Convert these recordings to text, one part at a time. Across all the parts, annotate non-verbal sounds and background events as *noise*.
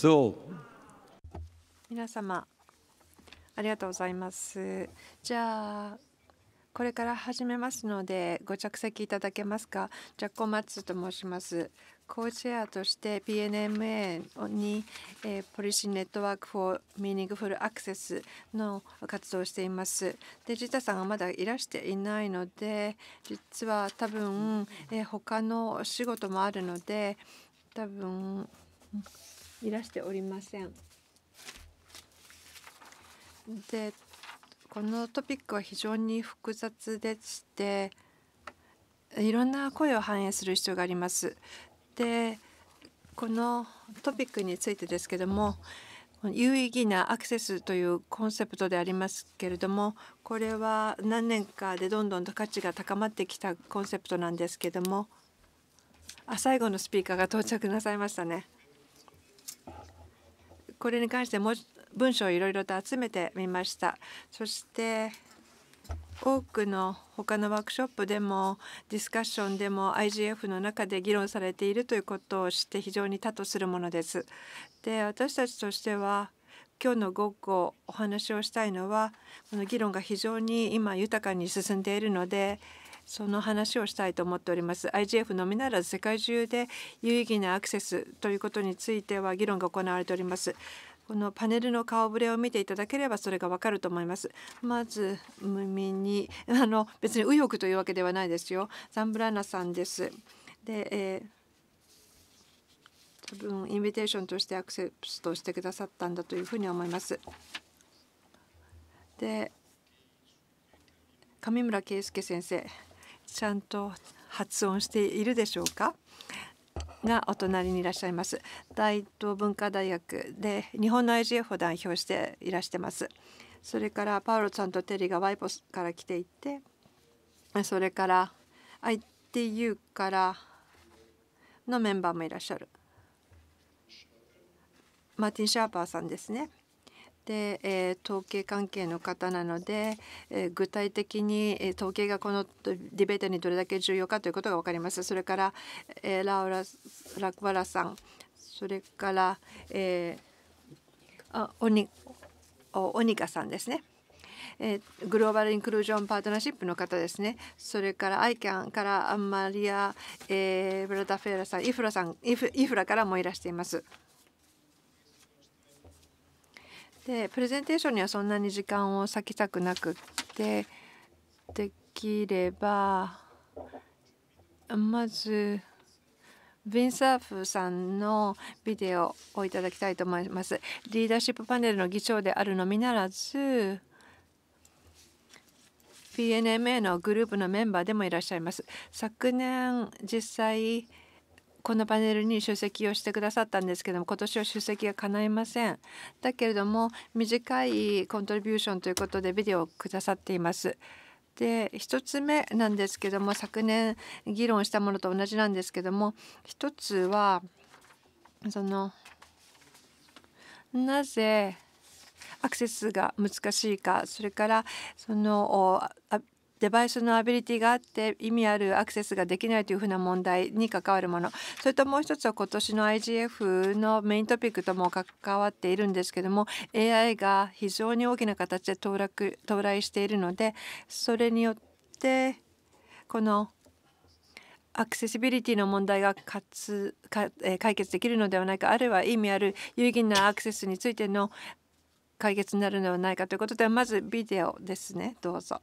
So. 皆様ありがとうございます。じゃあこれから始めますのでご着席いただけますか。ジャッコマッツと申します。コーチェアとして PNMA に、えー、ポリシーネットワーク・フォー・ミーニングフル・アクセスの活動をしています。で、ジタさんがまだいらしていないので、実は多分、えー、他の仕事もあるので、多分、いらしておりません。でこのトピックは非常に複雑でしていろんな声を反映する必要があります。でこのトピックについてですけども有意義なアクセスというコンセプトでありますけれどもこれは何年かでどんどんと価値が高まってきたコンセプトなんですけどもあ最後のスピーカーが到着なさいましたね。これに関しても文章をいろいろと集めてみましたそして多くの他のワークショップでもディスカッションでも IGF の中で議論されているということを知って非常に多とするものです。で私たちとしては今日の午後お話をしたいのはこの議論が非常に今豊かに進んでいるのでその話をしたいと思っております IGF のみならず世界中で有意義なアクセスということについては議論が行われておりますこのパネルの顔ぶれを見ていただければそれがわかると思いますまず無味に *laughs* あの別に右翼というわけではないですよザンブラナさんですで、えー多分インビテーションとしてアクセスとしてくださったんだというふうに思います。で上村圭介先生ちゃんと発音しているでしょうかがお隣にいらっしゃいます大東文化大学で日本の IGF を代表していらしてますそれからパウロさんとテリーがワイポスから来ていてそれから ITU からのメンバーもいらっしゃるマーティン・シャーパーさんですねで、えー、統計関係の方なので、えー、具体的に、え統計がこのディベートにどれだけ重要かということが分かります。それから、えー、ラオラ・ラクワラさんそれから、えー、あオニオニカさんですね。えー、グローバルインクルージョンパートナーシップの方ですね。それから ICAN からマリア、えー、ブラダフェーラさん、イフラさんイフ、イフラからもいらしています。でプレゼンテーションにはそんなに時間を割きたくなくってできればまずヴィンサーフさんのビデオをいただきたいと思います。リーダーシップパネルの議長であるのみならず PNMA のグループのメンバーでもいらっしゃいます。昨年実際このパネルに出席をしてくださったんですけども今年は出席が叶いませんだけれども短いコントリビューションということでビデオをくださっていますで1つ目なんですけども昨年議論したものと同じなんですけども1つはそのなぜアクセスが難しいかそれからそのデバイスのアビリティがあって意味あるアクセスができないというふうな問題に関わるものそれともう一つは今年の IGF のメイントピックとも関わっているんですけども AI が非常に大きな形で到落到来しているのでそれによってこのアクセシビリティの問題がかつか、え解決できるのではないかあるいは意味ある有意義なアクセスについての解決になるのではないかということでまずビデオですねどうぞ。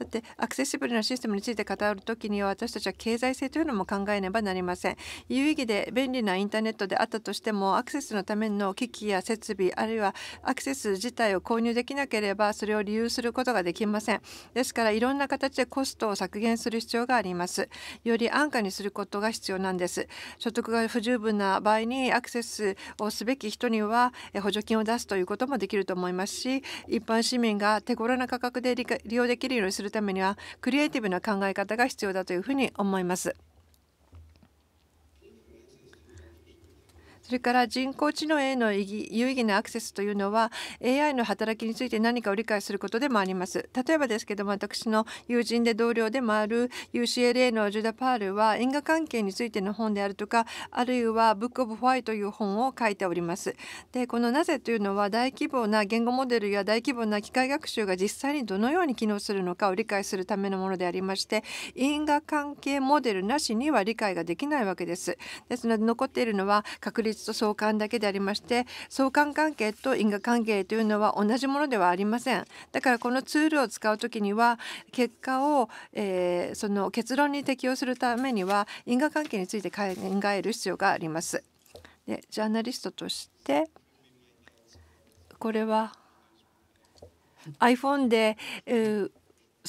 だってアクセシブルなシステムについて語るときには私たちは経済性というのも考えねばなりません有意義で便利なインターネットであったとしてもアクセスのための機器や設備あるいはアクセス自体を購入できなければそれを利用することができませんですからいろんな形でコストを削減する必要がありますより安価にすることが必要なんです所得が不十分な場合にアクセスをすべき人には補助金を出すということもできると思いますし一般市民が手頃な価格で利用できるようにするためにはクリエイティブな考え方が必要だというふうに思います。それから人工知能への有意義なアクセスというのは AI の働きについて何かを理解することでもあります。例えばですけども私の友人で同僚でもある UCLA のジュダ・パールは因果関係についての本であるとかあるいは「ブック・オブ・ホワイ」という本を書いております。でこの「なぜ」というのは大規模な言語モデルや大規模な機械学習が実際にどのように機能するのかを理解するためのものでありまして因果関係モデルなしには理解ができないわけです。ですので残っているのは確率と相関だけでありまして相関関係と因果関係というのは同じものではありませんだからこのツールを使う時には結果を、えー、その結論に適用するためには因果関係について考える必要があります。でジャーナリストとしてこれは iPhone で、えー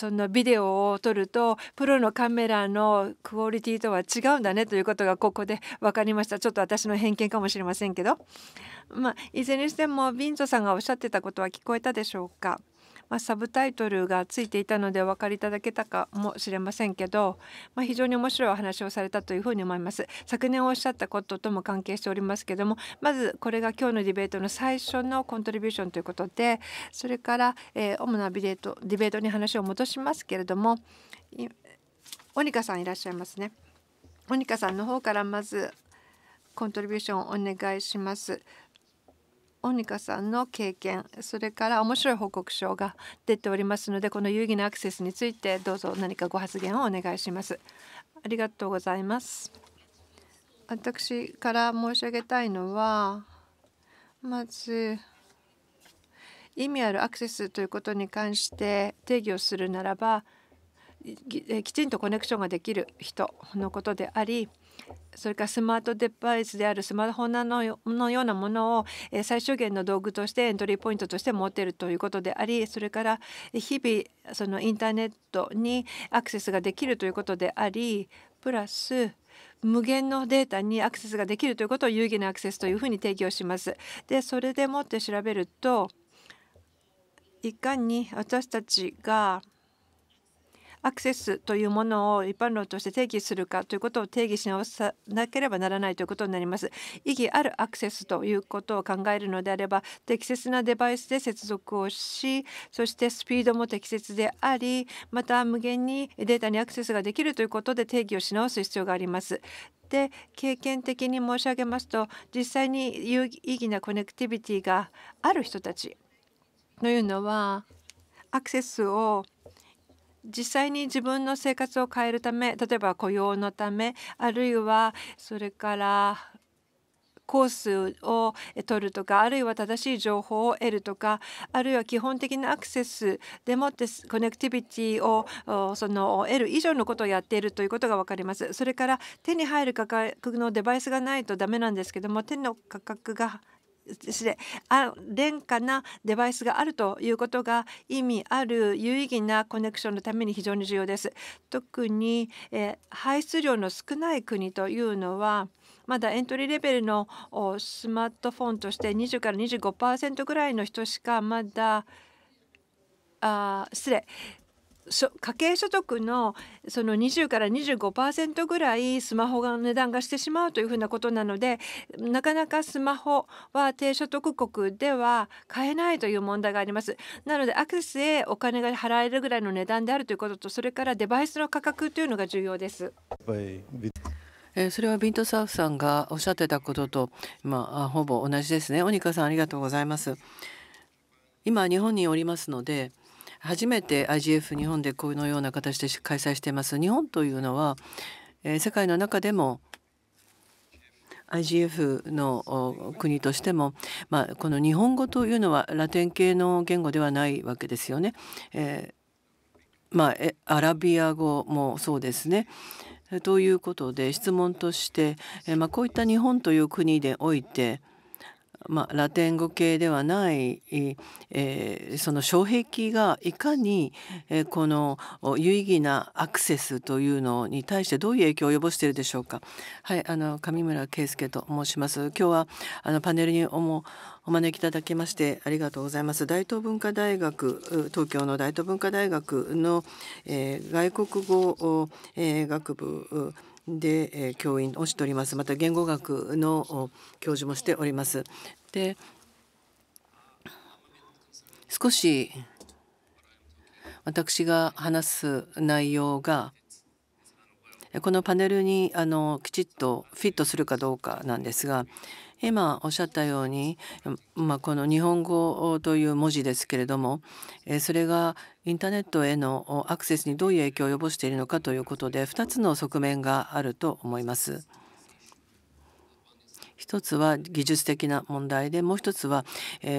そのビデオを撮るとプロのカメラのクオリティとは違うんだねということがここで分かりましたちょっと私の偏見かもしれませんけど、まあ、いずれにしてもビンゾさんがおっしゃってたことは聞こえたでしょうかまあ、サブタイトルがついていたのでお分かりいただけたかもしれませんけど、まあ、非常に面白いお話をされたというふうに思います。昨年おっしゃったこととも関係しておりますけどもまずこれが今日のディベートの最初のコントリビューションということでそれから、えー、主なディベートディベートに話を戻しますけれども鬼ニカさんいらっしゃいますね。鬼ニカさんの方からまずコントリビューションをお願いします。オニカさんの経験それから面白い報告書が出ておりますのでこの有意義なアクセスについてどうぞ何かご発言をお願いします。ありがとうございます。私から申し上げたいのはまず意味あるアクセスということに関して定義をするならばきちんとコネクションができる人のことでありそれからスマートデバイスであるスマホなのようなものを最小限の道具としてエントリーポイントとして持っているということでありそれから日々そのインターネットにアクセスができるということでありプラス無限のデータにアクセスができるということを有意義なアクセスというふうに定義をします。でそれでもって調べるといかに私たちがアクセスというものを一般論として定義するかということを定義し直さなければならないということになります。意義あるアクセスということを考えるのであれば適切なデバイスで接続をしそしてスピードも適切でありまた無限にデータにアクセスができるということで定義をし直す必要があります。で経験的に申し上げますと実際に有意義なコネクティビティがある人たちというのはアクセスを実際に自分の生活を変えるため例えば雇用のためあるいはそれからコースを取るとかあるいは正しい情報を得るとかあるいは基本的なアクセスでもってコネクティビティをその得る以上のことをやっているということが分かります。それから手に入る価格のデバイスがないとダメなんですけども手の価格が失礼廉価なデバイスがあるということが意味ある有意義なコネクションのために非常に重要です。特に、え排出量の少ない国というのはまだエントリーレベルのスマートフォンとして20から25%ぐらいの人しかまだあ失礼家計所得のその20から25%ぐらいスマホが値段がしてしまうというふうなことなのでなかなかスマホは低所得国では買えないという問題がありますなのでアクセスへお金が払えるぐらいの値段であるということとそれからデバイスの価格というのが重要です。えそれはビントサーフさんがおっしゃってたことと、まあ、ほぼ同じですね。オニカさんありがとうございます。今日本におりますので初めて IGF 日本でこのような形で開催しています。日本というのは、えー、世界の中でも IGF の国としても、まあ、この日本語というのはラテン系の言語ではないわけですよね。えー、まあ、アラビア語もそうですね。ということで質問として、えまあ、こういった日本という国でおいてまあ、ラテン語系ではない、えー、その障壁がいかに、えー、この有意義なアクセスというのに対してどういう影響を及ぼしているでしょうか。はい、あの上村圭介と申します。今日はあのパネルにおもお招きいただきましてありがとうございます。大東文化大学東京の大東文化大学の、えー、外国語、えー、学部で教員をしておりますまた言語学の教授もしておりますで少し私が話す内容がこのパネルにあのきちっとフィットするかどうかなんですが今おっしゃったように、まあ、この日本語という文字ですけれどもそれがインターネットへのアクセスにどういう影響を及ぼしているのかということで2つの側面があると思います。一つは技術的な問題でもう一つは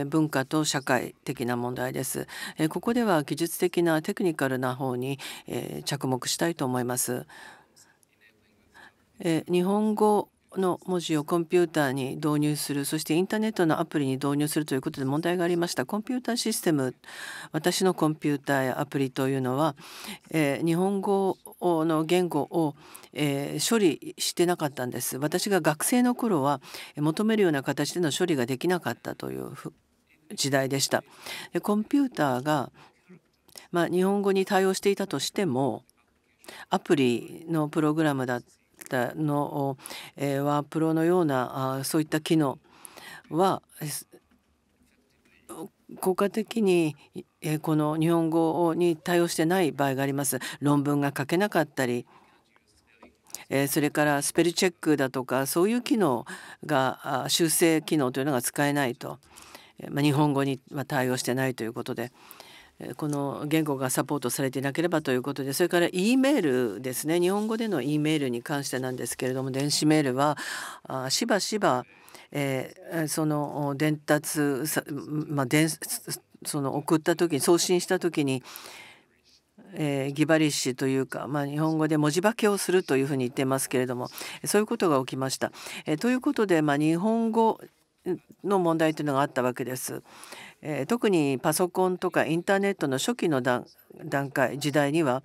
文化と社会的な問題ですここでは技術的なテクニカルな方に着目したいと思います日本語の文字をコンピューターに導入するそしてインターネットのアプリに導入するということで問題がありましたコンピューターシステム私のコンピューターやアプリというのは、えー、日本語の言語を、えー、処理してなかったんです私が学生の頃は求めるような形での処理ができなかったという時代でしたでコンピューターが、まあ、日本語に対応していたとしてもアプリのプログラムだったたの、えー、ワープロのようなあそういった機能は効果的にえこの日本語に対応してない場合があります。論文が書けなかったりえそれからスペルチェックだとかそういう機能が修正機能というのが使えないとえま日本語には対応してないということでこの言語がサポートされていなければということでそれから E メールですね日本語での E メールに関してなんですけれども電子メールはあしばしば、えー、その伝達まあ、伝その送った時に送信した時にえー、ギバリッシュというか、まあ、日本語で文字化けをするというふうに言ってますけれどもそういうことが起きました。えー、ということで、まあ、日本語の問題というのがあったわけです。え特にパソコンとかインターネットの初期の段階時代には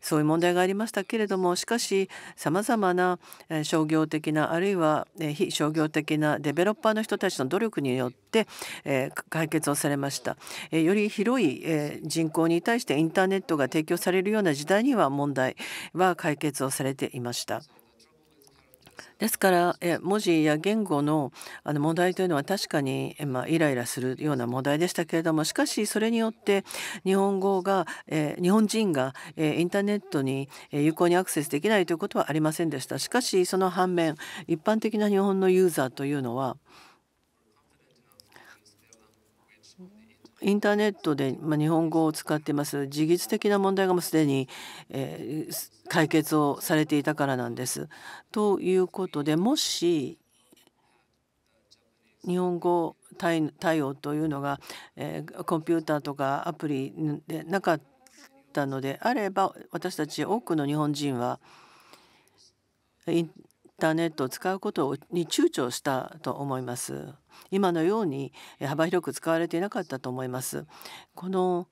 そういう問題がありましたけれどもしかしさまざまな商業的なあるいは非商業的なデベロッパーの人たちの努力によって、え解決をされました、えより広い、え人口に対してインターネットが提供されるような時代には問題は解決をされていました。ですからえ文字や言語のあの問題というのは確かに、まあ、イライラするような問題でしたけれどもしかしそれによって日本語が、え日本人が、えインターネットに有効にアクセスできないということはありませんでした。しかしその反面一般的な日本のユーザーというのはインターネットで、まあ、日本語を使ってます自律的な問題がもうすでに、えー、解決をされていたからなんです。ということでもし日本語対応というのが、えー、コンピューターとかアプリでなかったのであれば私たち多くの日本人はインターネットを使うことに躊躇したと思います。今のように幅広く使われていなかったと思います。この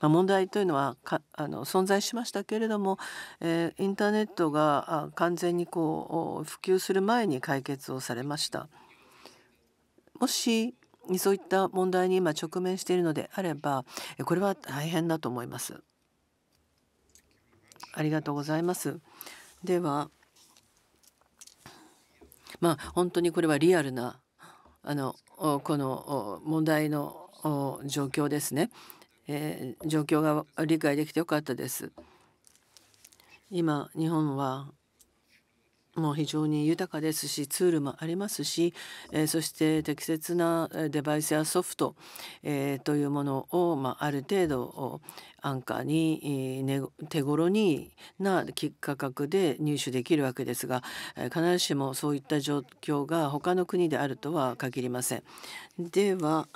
ま問題というのはかあの存在しましたけれども、えー、インターネットが完全にこう普及する前に解決をされました。もしそういった問題に今直面しているのであればこれは大変だと思います。ありがとうございます。ではまあ、本当にこれはリアルなあのこの問題の状況ですね、えー、状況が理解できてよかったです。今日本はも非常に豊かですしツールもありますし、えー、そして適切なデバイスやソフト、えー、というものを、まあ、ある程度安価に、ね、手頃にな価格で入手できるわけですが、え必ずしもそういった状況が他の国であるとは限りません。では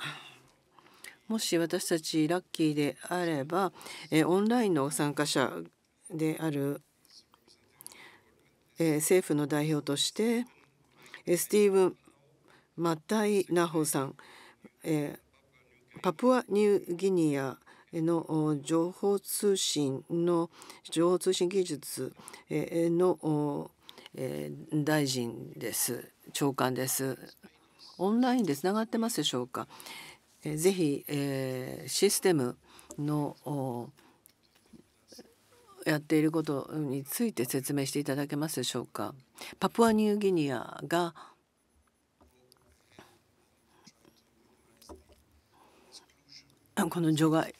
もし私たちラッキーであれば、えオンラインの参加者である政府の代表としてスティーブン・マタイ・ナホさん、パプアニューギニアの情報通信の情報通信技術の大臣です長官ですオンラインでつながってますでしょうかぜひシステムのやっていることについて説明していただけますでしょうか。パプアニューギニアがこの除外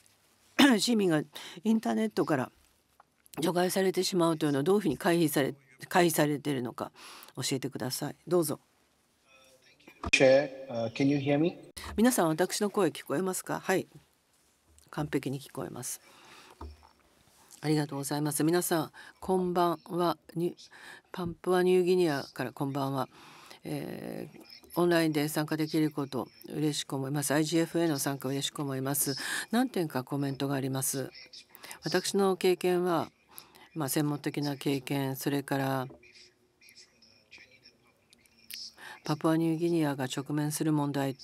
*coughs* 市民がインターネットから除外されてしまうというのはどういうふうに回避され回避されているのか教えてください。どうぞ。皆さん私の声聞こえますかはい完璧に聞こえます。ありがとうございます皆さんこんばんはパンプアニューギニアからこんばんは、えーオンラインで参加できること嬉しく思います。IGF への参加嬉しく思います。何点かコメントがあります。私の経験は、まあ、専門的な経験、それからパプアニューギニアが直面する問題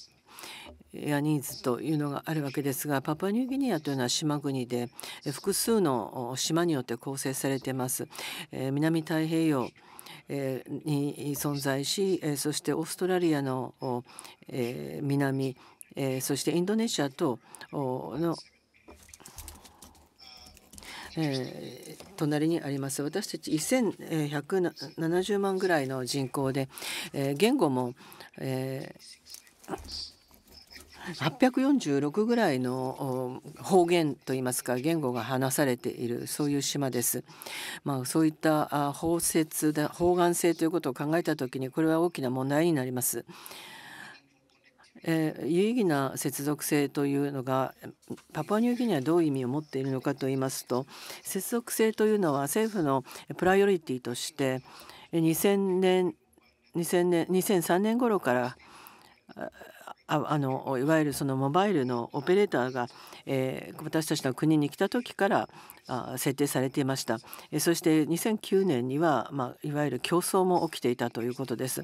やニーズというのがあるわけですがパパニューギニアというのは島国で複数の島によって構成されています。南太平洋に存在しそしてオーストラリアの南そしてインドネシアとの隣にあります私たち1170万ぐらいの人口で、言語も、えー846ぐらいの方言といいますか言語が話されているそういう島です。まあ、そういった包摂で包含性ということを考えた時にこれは大きな問題になります。えー、有意義な接続性というのがパパニューギニアはどういう意味を持っているのかといいますと接続性というのは政府のプライオリティとして2000年2000年2003年頃からああのいわゆるそのモバイルのオペレーターが、えー、私たちの国に来た時からあ設定されていました、えー、そして2009年には、まあ、いわゆる競争も起きていたということです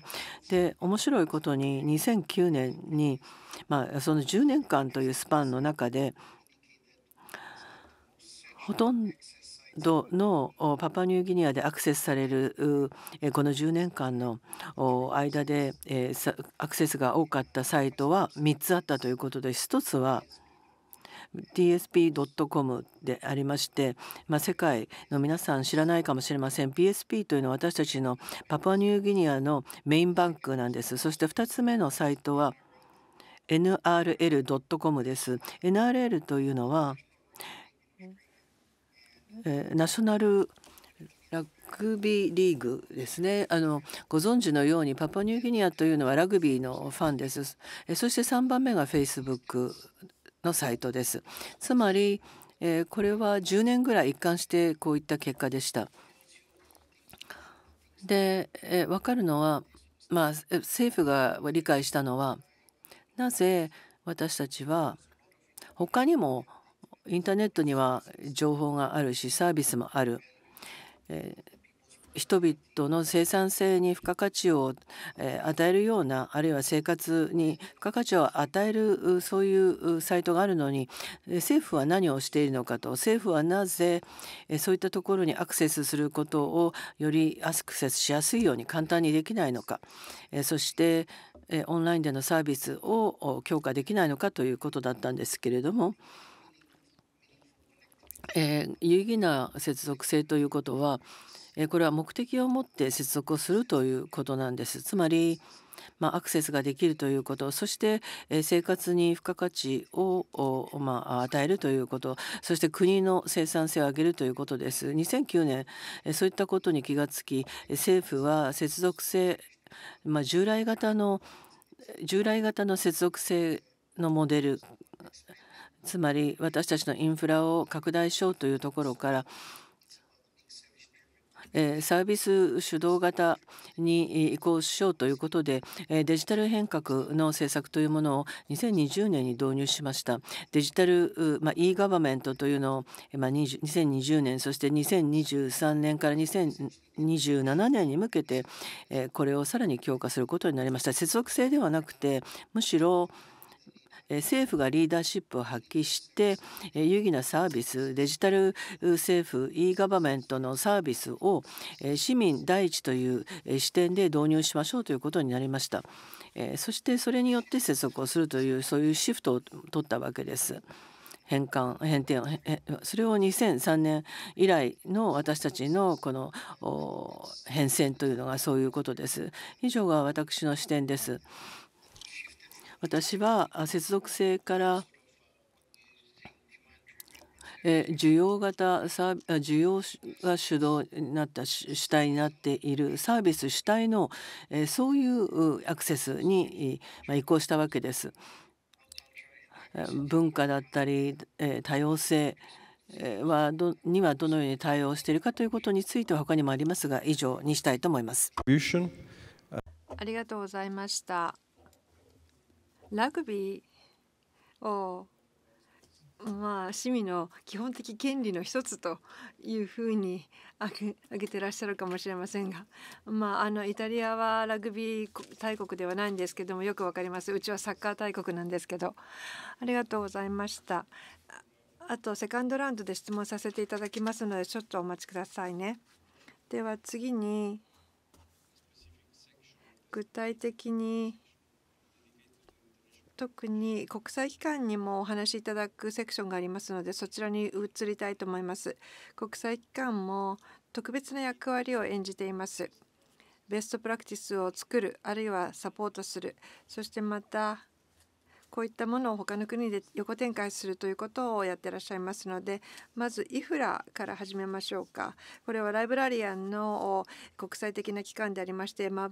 で面白いことに2009年に、まあ、その10年間というスパンの中でほとん度のパパニューギニアでアクセスされるこの10年間の間でアクセスが多かったサイトは3つあったということで1つは tsp.com でありまして、まあ、世界の皆さん知らないかもしれません PSP というのは私たちのパパニューギニアのメインバンクなんですそして2つ目のサイトは nrl.com です NRL というのはえー、ナショナルラグビーリーグですねあのご存知のようにパパニューギニアというのはラグビーのファンですそして3番目がフェイスブックのサイトですつまり、えー、これは10年ぐらい一貫してこういった結果でしたで、えー、分かるのは、まあ、政府が理解したのはなぜ私たちは他にもインターネットには情報があるしサービスもある。えー人々の生産性に付加価値を与えるようなあるいは生活に付加価値を与えるそういうサイトがあるのに政府は何をしているのかと政府はなぜそういったところにアクセスすることをよりアクセスしやすいように簡単にできないのかそしてオンラインでのサービスを強化できないのかということだったんですけれども。えー、有意義な接続性ということは、えー、これは目的を持って接続をするということなんです。つまり、まあ、アクセスができるということそして、えー、生活に付加価値をまあ、与えるということそして国の生産性を上げるということです。2009年、えー、そういったことに気がつき政府は接続性、まあ、従来型の従来型の接続性のモデルつまり私たちのインフラを拡大しようというところからサービス主導型に移行しようということでデジタル変革の政策というものを2020年に導入しましたデジタル、まあ、e ガバメントというのを、ま2020年そして2023年から2027年に向けてこれをさらに強化することになりました接続性ではなくてむしろ政府がリーダーシップを発揮して有意義なサービスデジタル政府 e ガバメントのサービスを市民第一という視点で導入しましょうということになりました。そしてそれによって接続をするというそういうシフトを取ったわけです。変換変転それを2003年以来の私たちのこの変遷というのがそういうことです。以上が私の視点です。私は接続性から需要型需要が主導になった主体になっているサービス主体のそういうアクセスに移行したわけです。文化だったり多様性はどにはどのように対応しているかということについては他にもありますが以上にしたいと思います。ありがとうございました。ラグビーをまあ趣味の基本的権利の一つというふうに挙げてらっしゃるかもしれませんが、まあ、あのイタリアはラグビー大国ではないんですけどもよくわかりますうちはサッカー大国なんですけどありがとうございましたあとセカンドラウンドで質問させていただきますのでちょっとお待ちくださいねでは次に具体的に特に国際機関にもお話しいただくセクションがありますのでそちらに移りたいと思います国際機関も特別な役割を演じていますベストプラクティスを作るあるいはサポートするそしてまたこういったものを他の国で横展開するということをやってらっしゃいますのでまずイフラから始めましょうかこれはライブラリアンの国際的な機関でありましてマ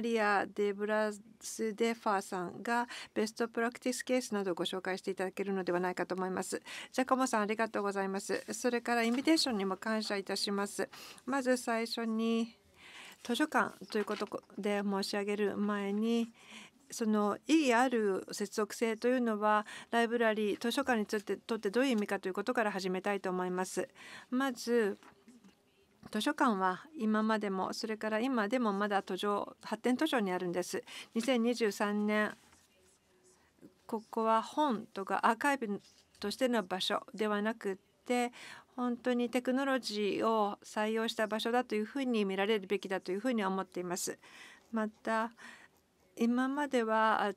リア・デブラス・デファーさんがベストプラクティスケースなどをご紹介していただけるのではないかと思いますジャコモさんありがとうございますそれからインビテーションにも感謝いたしますまず最初に図書館ということで申し上げる前に、その意義ある接続性というのはライブラリー図書館にとってとってどういう意味かということから始めたいと思います。まず図書館は今までもそれから今でもまだ途上発展途上にあるんです。2023年ここは本とかアーカイブとしての場所ではなくて本当にテクノロジーを採用した場所だというふうに見られるべきだというふうに思っています。また今までは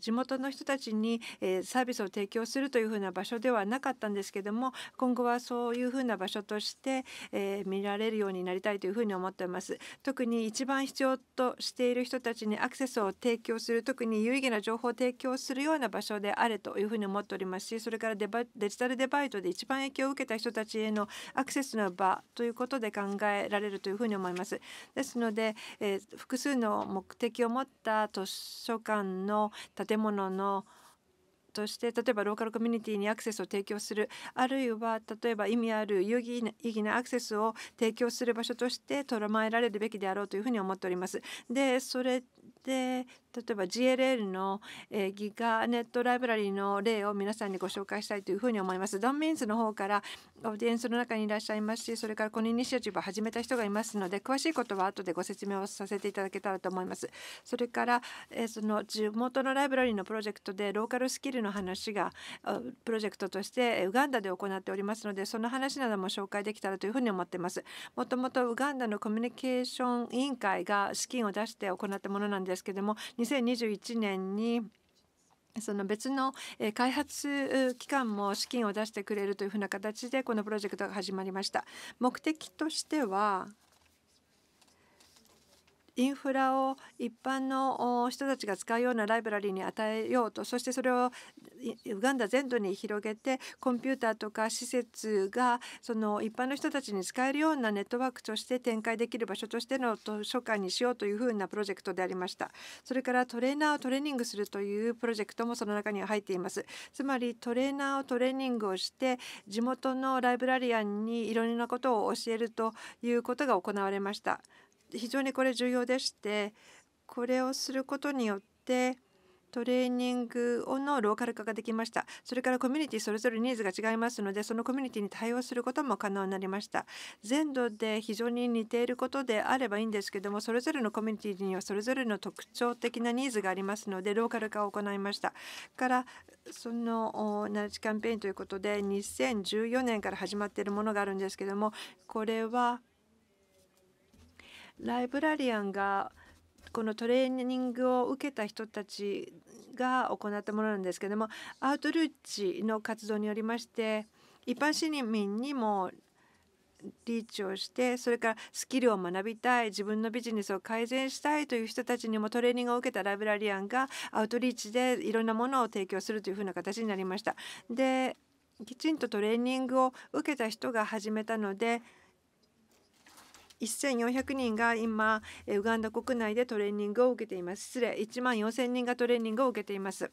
地元の人たちにサービスを提供するというふうな場所ではなかったんですけども今後はそういうふうな場所として見られるようになりたいというふうに思っています特に一番必要としている人たちにアクセスを提供する特に有意義な情報を提供するような場所であれというふうに思っておりますしそれからデジタルデバイトで一番影響を受けた人たちへのアクセスの場ということで考えられるというふうに思いますですので、え複数の目的を持った図書館の建物のとして例えばローカルコミュニティにアクセスを提供するあるいは例えば意味ある有意義なアクセスを提供する場所として捉まえられるべきであろうというふうに思っております。でそれで例えば GLL の、えー、ギガネットライブラリの例を皆さんにご紹介したいというふうに思います。ドンミンズの方からオーディエンスの中にいらっしゃいますしそれからこのイニシアチブを始めた人がいますので詳しいことは後でご説明をさせていただけたらと思います。それから、えー、その地元のライブラリのプロジェクトでローカルスキルの話がプロジェクトとしてウガンダで行っておりますのでその話なども紹介できたらというふうに思っています。もともとウガンダのコミュニケーション委員会が資金を出して行ったものなんですけども2021年にその別の開発機関も資金を出してくれるというふうな形でこのプロジェクトが始まりました。目的としてはインフラを一般の人たちが使うようなライブラリに与えようとそしてそれをウガンダ全土に広げてコンピューターとか施設がその一般の人たちに使えるようなネットワークとして展開できる場所としての図書館にしようというふうなプロジェクトでありましたそれからトレーナーをトレーニングするというプロジェクトもその中には入っていますつまりトレーナーをトレーニングをして地元のライブラリアンにいろいろなことを教えるということが行われました非常にこれ重要でしてこれをすることによってトレーニングのローカル化ができましたそれからコミュニティそれぞれニーズが違いますのでそのコミュニティに対応することも可能になりました全土で非常に似ていることであればいいんですけどもそれぞれのコミュニティにはそれぞれの特徴的なニーズがありますのでローカル化を行いましたからそのナレッジキャンペーンということで2014年から始まっているものがあるんですけどもこれはライブラリアンがこのトレーニングを受けた人たちが行ったものなんですけどもアウトルーチの活動によりまして一般市民にもリーチをしてそれからスキルを学びたい自分のビジネスを改善したいという人たちにもトレーニングを受けたライブラリアンがアウトリーチでいろんなものを提供するというふうな形になりました。できちんとトレーニングを受けた人が始めたので1400人が今ウガンダ国内でトレーニングを受けています失礼1万4000人がトレーニングを受けています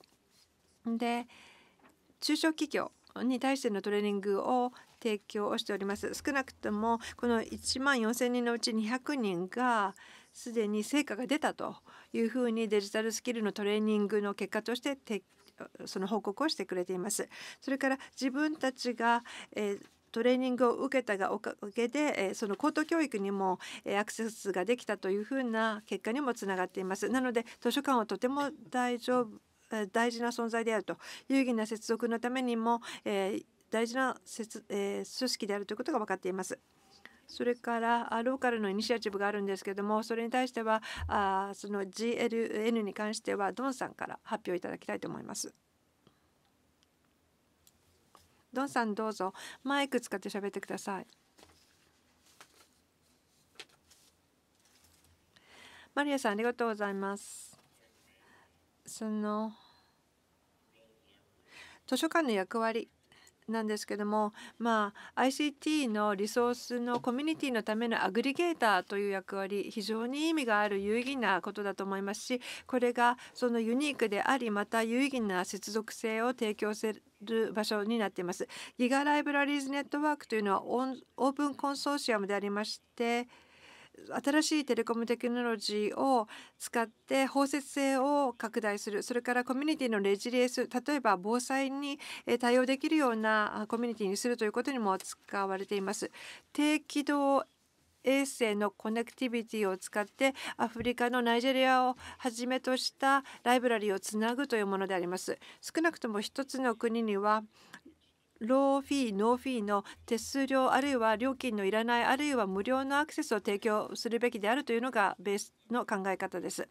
で中小企業に対してのトレーニングを提供をしております少なくともこの1万4,000人のうち200人がすでに成果が出たというふうにデジタルスキルのトレーニングの結果としてその報告をしてくれています。それから自分たちが、えートレーニングを受けたがおかげで、えその高等教育にも、えアクセスができたというふうな結果にもつながっています。なので図書館はとても大丈夫大事な存在であると有意義な接続のためにも、え大事なせつ、え組織であるということが分かっています。それからローカルのイニシアチブがあるんですけどもそれに対してはあその GLN に関してはドンさんから発表いただきたいと思います。ドンさんどうぞマイク使って喋ってください。マリアさんありがとうございます。その図書館の役割なんですけども、まあ、ICT のリソースのコミュニティのためのアグリゲーターという役割非常に意味がある有意義なことだと思いますしこれがそのユニークでありまた有意義な接続性を提供するる場所になっていますギガライブラリーズネットワークというのはオープンコンソーシアムでありまして新しいテレコムテクノロジーを使って包摂性を拡大するそれからコミュニティのレジリエンス例えば防災に対応できるようなコミュニティにするということにも使われています低軌道衛星のコネクティビティを使ってアフリカのナイジェリアをはじめとしたライブラリーをつなぐというものであります。少なくとも1つの国にはローフィー、ノーフィーの手数料あるいは料金のいらないあるいは無料のアクセスを提供するべきであるというのがベースの考え方です。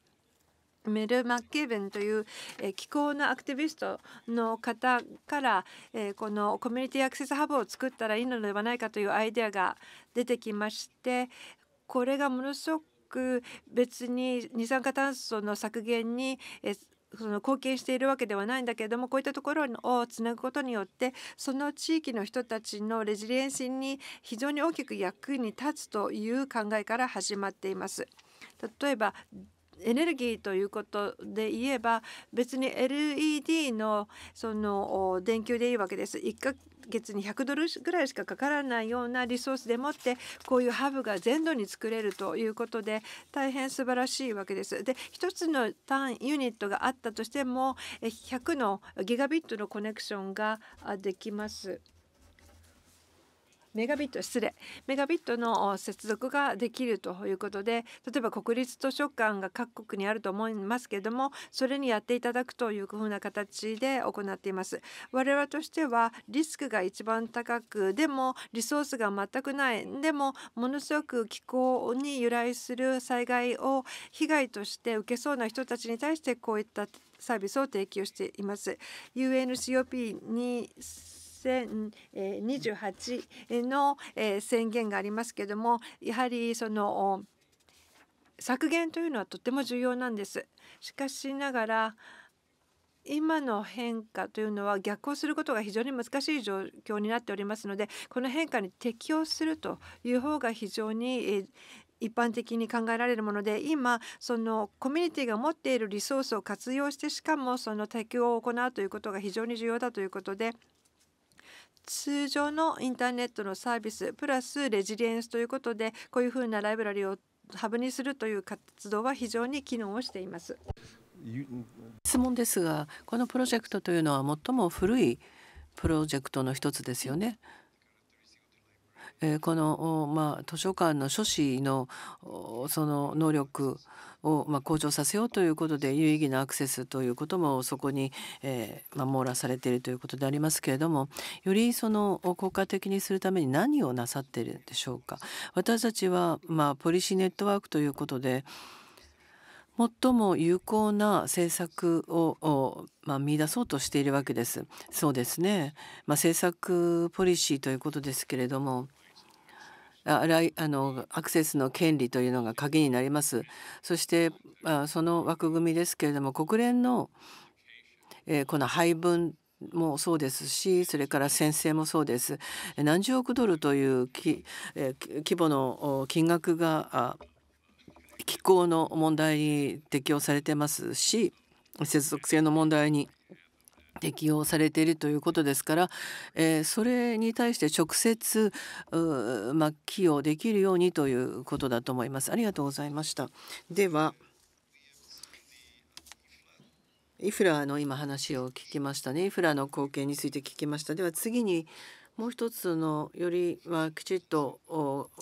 メル・マッケーベンという、え気候のアクティビストの方から、えこのコミュニティアクセスハブを作ったらいいのではないかというアイデアが出てきましてこれがものすごく別に二酸化炭素の削減に、えその貢献しているわけではないんだけれどもこういったところをつなぐことによってその地域の人たちのレジリエンシーに非常に大きく役に立つという考えから始まっています。例えばエネルギーということで言えば別に LED のその電球でいいわけです。1か月に100ドルぐらいしかかからないようなリソースでもってこういうハブが全土に作れるということで大変素晴らしいわけです。で1つの単ユニットがあったとしても100のギガビットのコネクションができます。メガビット失礼メガビットの接続ができるということで例えば国立図書館が各国にあると思いますけれどもそれにやっていただくというふうな形で行っています我々としてはリスクが一番高くでもリソースが全くないでもものすごく気候に由来する災害を被害として受けそうな人たちに対してこういったサービスを提供しています。UNCOP 2028の宣言がありますけどもやはりその削減というのはとても重要なんです。しかしながら今の変化というのは逆行することが非常に難しい状況になっておりますのでこの変化に適応するという方が非常に一般的に考えられるもので今そのコミュニティが持っているリソースを活用してしかもその適応を行うということが非常に重要だということで通常のインターネットのサービスプラスレジリエンスということでこういうふうなライブラリをハブにするという活動は非常に機能をしています。質問ですがこのプロジェクトというのは最も古いプロジェクトの一つですよね。えー、この、まあ、図書館の書士のその能力を、まあ、向上させようということで有意義なアクセスということもそこに、えーまあ、網羅されているということでありますけれどもよりその効果的にするために何をなさっているんでしょうか。私たちは、まあ、ポリシーネットワークということで最も有効な政策を、まあ、見出そうとしているわけです。そうですね、まあ、政策ポリシーということですけれどもあらあのアクセスの権利というのが鍵になります。そしてあその枠組みですけれども国連の、えこの配分もそうですしそれから先生もそうです何十億ドルという規模の金額が気候の問題に適用されてますし接続性の問題に適用されているということですから、えー、それに対して直接、うまあ、寄与できるようにということだと思います。ありがとうございました。ではイフラの今話を聞きましたねイフラの貢献について聞きましたでは次にもう一つのよりはきちっと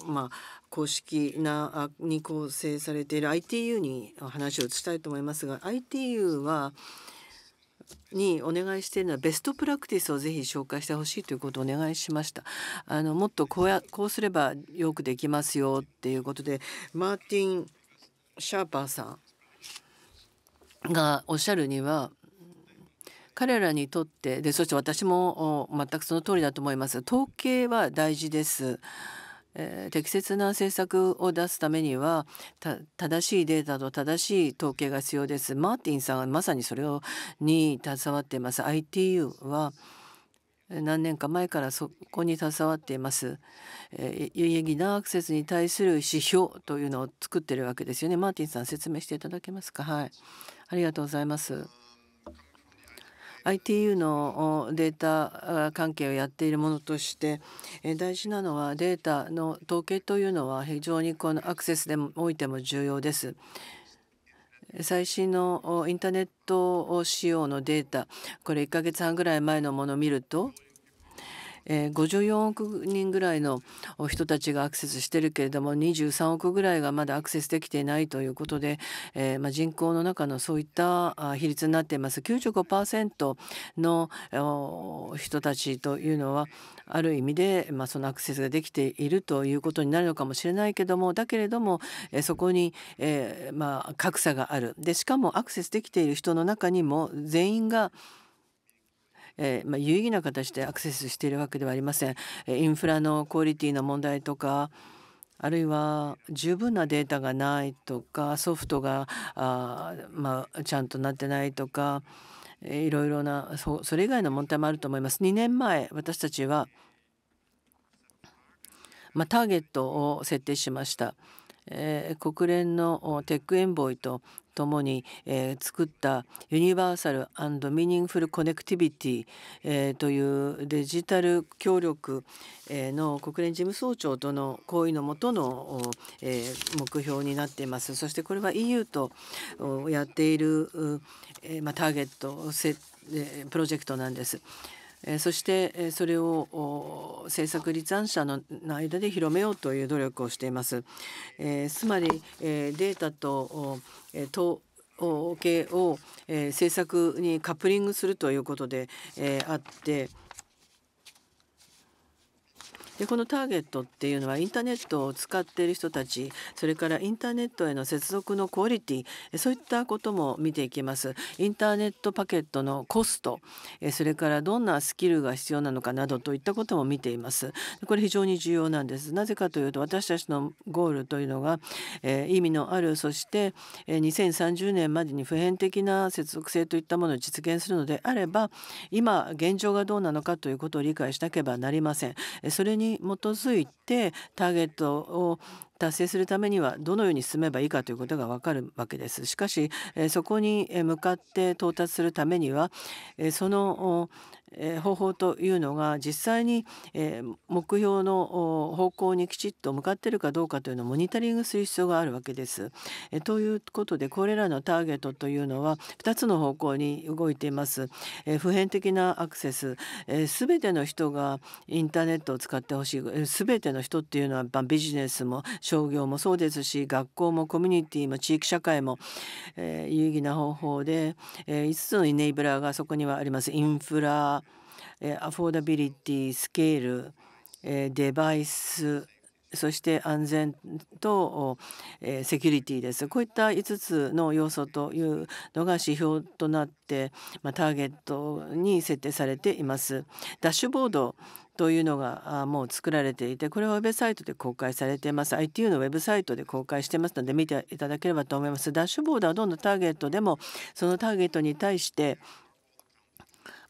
まあ、公式なに構成されている ITU に話をしたいと思いますが ITU は、にお願いしているのはベストプラクティスをぜひ紹介してほしいということをお願いしましたあのもっとこうやこうすればよくできますよっていうことでマーティン・シャーパーさんがおっしゃるには彼らにとってでそして私も全くその通りだと思います統計は大事です。え適切な政策を出すためには正しいデータと正しい統計が必要です。マーティンさんはまさにそれをに携わっています。ITU は何年か前からそこに携わっています。えー、有意義なアクセスに対する指標というのを作ってるわけですよね。マーティンさん説明していただけますか。はい、ありがとうございます。ITU のデータ関係をやっているものとして大事なのはデータの統計というのは非常にこのアクセスでおいても重要です。最新のインターネット使用のデータこれ1ヶ月半ぐらい前のものを見るとえー、54億人ぐらいの人たちがアクセスしてるけれども23億ぐらいがまだアクセスできていないということで、えー、まあ、人口の中のそういった比率になっています。95%の人たちというのはある意味で、まあ、そのアクセスができているということになるのかもしれないけどもだけれども、えー、そこに、えまあ、格差があるでしかもアクセスできている人の中にも全員がえー、まあ、有意義な形でアクセスしているわけではありません。インフラのクオリティの問題とかあるいは十分なデータがないとかソフトがあ、まあ、ちゃんとなってないとかいろいろなそれ以外の問題もあると思います。2年前私たちは、まあ、ターゲットを設定しました。えー、国連のテックエンボイと共に、えー、作ったユニバーサルミーニングフル・コネクティビティ、えー、というデジタル協力、えー、の国連事務総長との合意のもとの、えー、目標になっていますそしてこれは EU とやっている、えーまあ、ターゲットプロジェクトなんです。そしてそれを政策立案者の間で広めようという努力をしています。つまりデータと統計を政策にカップリングするということであってでこのターゲットっていうのはインターネットを使っている人たちそれからインターネットへの接続のクオリティそういったことも見ていきますインターネットパケットのコストそれからどんなスキルが必要なのかなどといったことも見ていますこれ非常に重要なんですなぜかというと私たちのゴールというのが、え意味のあるそしてえ2030年までに普遍的な接続性といったものを実現するのであれば今現状がどうなのかということを理解しなければなりませんそれにに基づいてターゲットを達成するためにはどのように進めばいいかということがわかるわけです。しかしそこに向かって到達するためにはその方法というのが実際に目標の方向にきちっと向かっているかどうかというのをモニタリングする必要があるわけです。ということでこれらのターゲットというのは2つの方向に動いています。普遍的なアクセスすべての人がインターネットを使ってほしい全ての人っていうのはビジネスも商業もそうですし学校もコミュニティも地域社会も、えー、有意義な方法で、えー、5つのイネイブラーがそこにはあります。インフラ、えー、アフォーダビリティスケール、えー、デバイスそして安全と、えー、セキュリティです。こういった5つの要素というのが指標となって、まあ、ターゲットに設定されています。ダッシュボードというのがもう作られていてこれはウェブサイトで公開されています ITU のウェブサイトで公開してますので見ていただければと思いますダッシュボードはどんどんターゲットでもそのターゲットに対して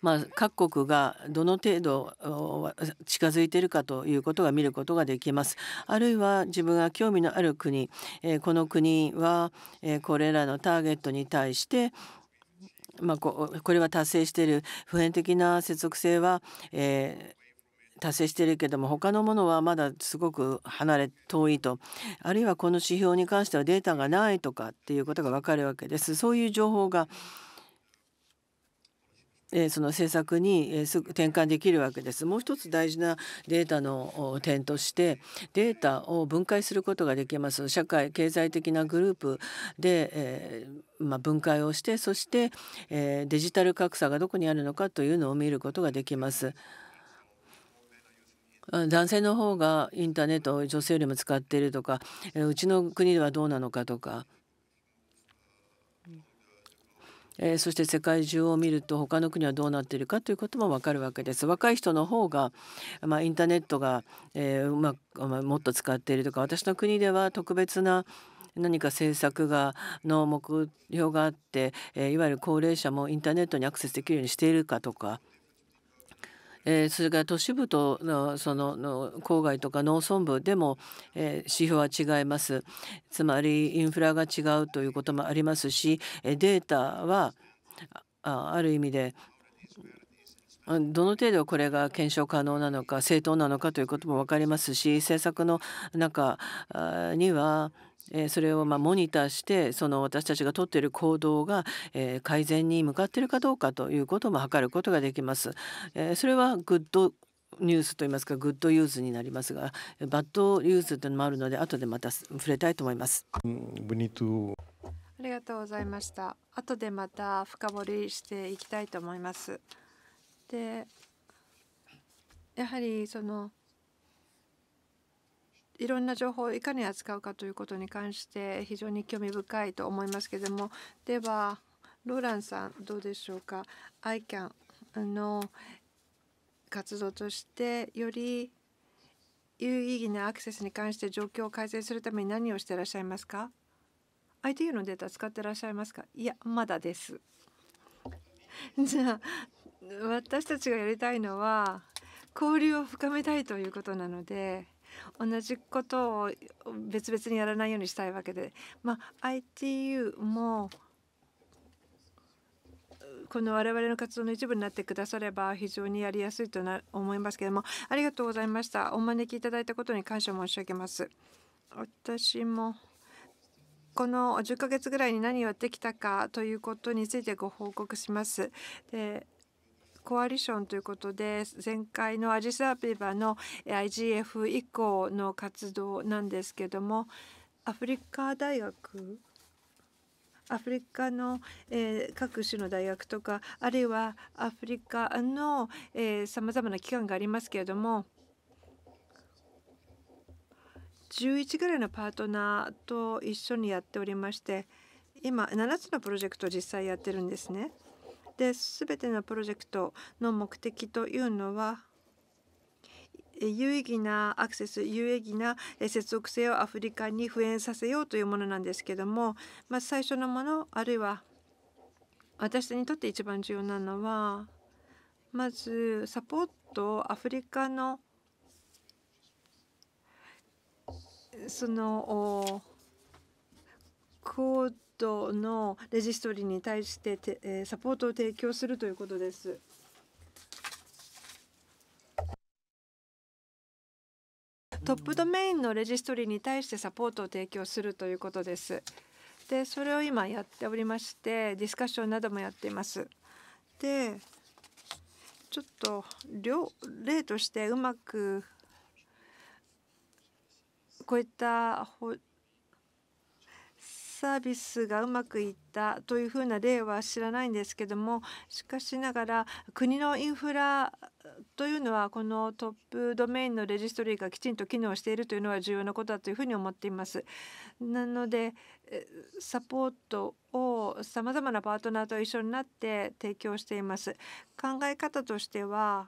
まあ、各国がどの程度近づいているかということが見ることができます。あるいは自分が興味のある国、えこの国は、えこれらのターゲットに対してまあ、ここれは達成している普遍的な接続性は、え達成しているけども他のものはまだすごく離れ遠いとあるいはこの指標に関してはデータがないとかっていうことが分かるわけです。そういう情報がその政策に転換できるわけです。もう一つ大事なデータの点としてデータを分解することができます。社会経済的なグループで、えー、まあ、分解をしてそして、えー、デジタル格差がどこにあるのかというのを見ることができます。男性の方がインターネットを女性よりも使っているとかうちの国ではどうなのかとかえそして世界中を見ると他の国はどうなっているかということも分かるわけです。若い人の方が、まあ、インターネットが、えー、まあ、もっと使っているとか私の国では特別な何か政策がの目標があって、えいわゆる高齢者もインターネットにアクセスできるようにしているかとか。えー、それから都市部とのその郊外とか農村部でも、えー、指標は違いますつまりインフラが違うということもありますしデータはあある意味でどの程度これが検証可能なのか正当なのかということも分かりますし政策の中にはえそれをまモニターしてその私たちがとっている行動が、え改善に向かっているかどうかということも測ることができます。えそれはグッドニュースといいますかグッドユーズになりますがバッドユーズというのもあるので後でまた触れたいと思います。ありがとうございました。後でまた深掘りしていきたいと思います。でやはりそのいろんな情報をいかに扱うかということに関して非常に興味深いと思いますけれどもではローランさんどうでしょうか ICAN の活動としてより有意義なアクセスに関して状況を改善するために何をしていらっしゃいますか ITU のデータ使ってらっしゃいますかいやまだです *laughs* じゃあ私たちがやりたいのは交流を深めたいということなので同じことを別々にやらないようにしたいわけで、まあ、ITU もこの我々の活動の一部になってくだされば非常にやりやすいと思いますけれどもありがとうございましたお招きいただいたことに感謝申し上げます私もこの10ヶ月ぐらいに何をやってきたかということについてご報告しますでコアリションということで前回のアジスアビバの IGF 以降の活動なんですけどもアフリカ大学アフリカの、えー、各種の大学とかあるいはアフリカのさまざまな機関がありますけれども11ぐらいのパートナーと一緒にやっておりまして今7つのプロジェクトを実際やってるんですね。全てのプロジェクトの目的というのは有意義なアクセス有意義な接続性をアフリカに普遍させようというものなんですけども、まあ、最初のものあるいは私にとって一番重要なのはまずサポートアフリカのその行トのレジストリに対してて、えサポートを提供するということです。トップドメインのレジストリに対してサポートを提供するということです。でそれを今やっておりましてディスカッションなどもやっています。でちょっと例としてうまくこういったサービスがうまくいったというふうな例は知らないんですけどもしかしながら国のインフラというのはこのトップドメインのレジストリーがきちんと機能しているというのは重要なことだというふうに思っています。なのでサポートをさまざまなパートナーと一緒になって提供しています。考え方としては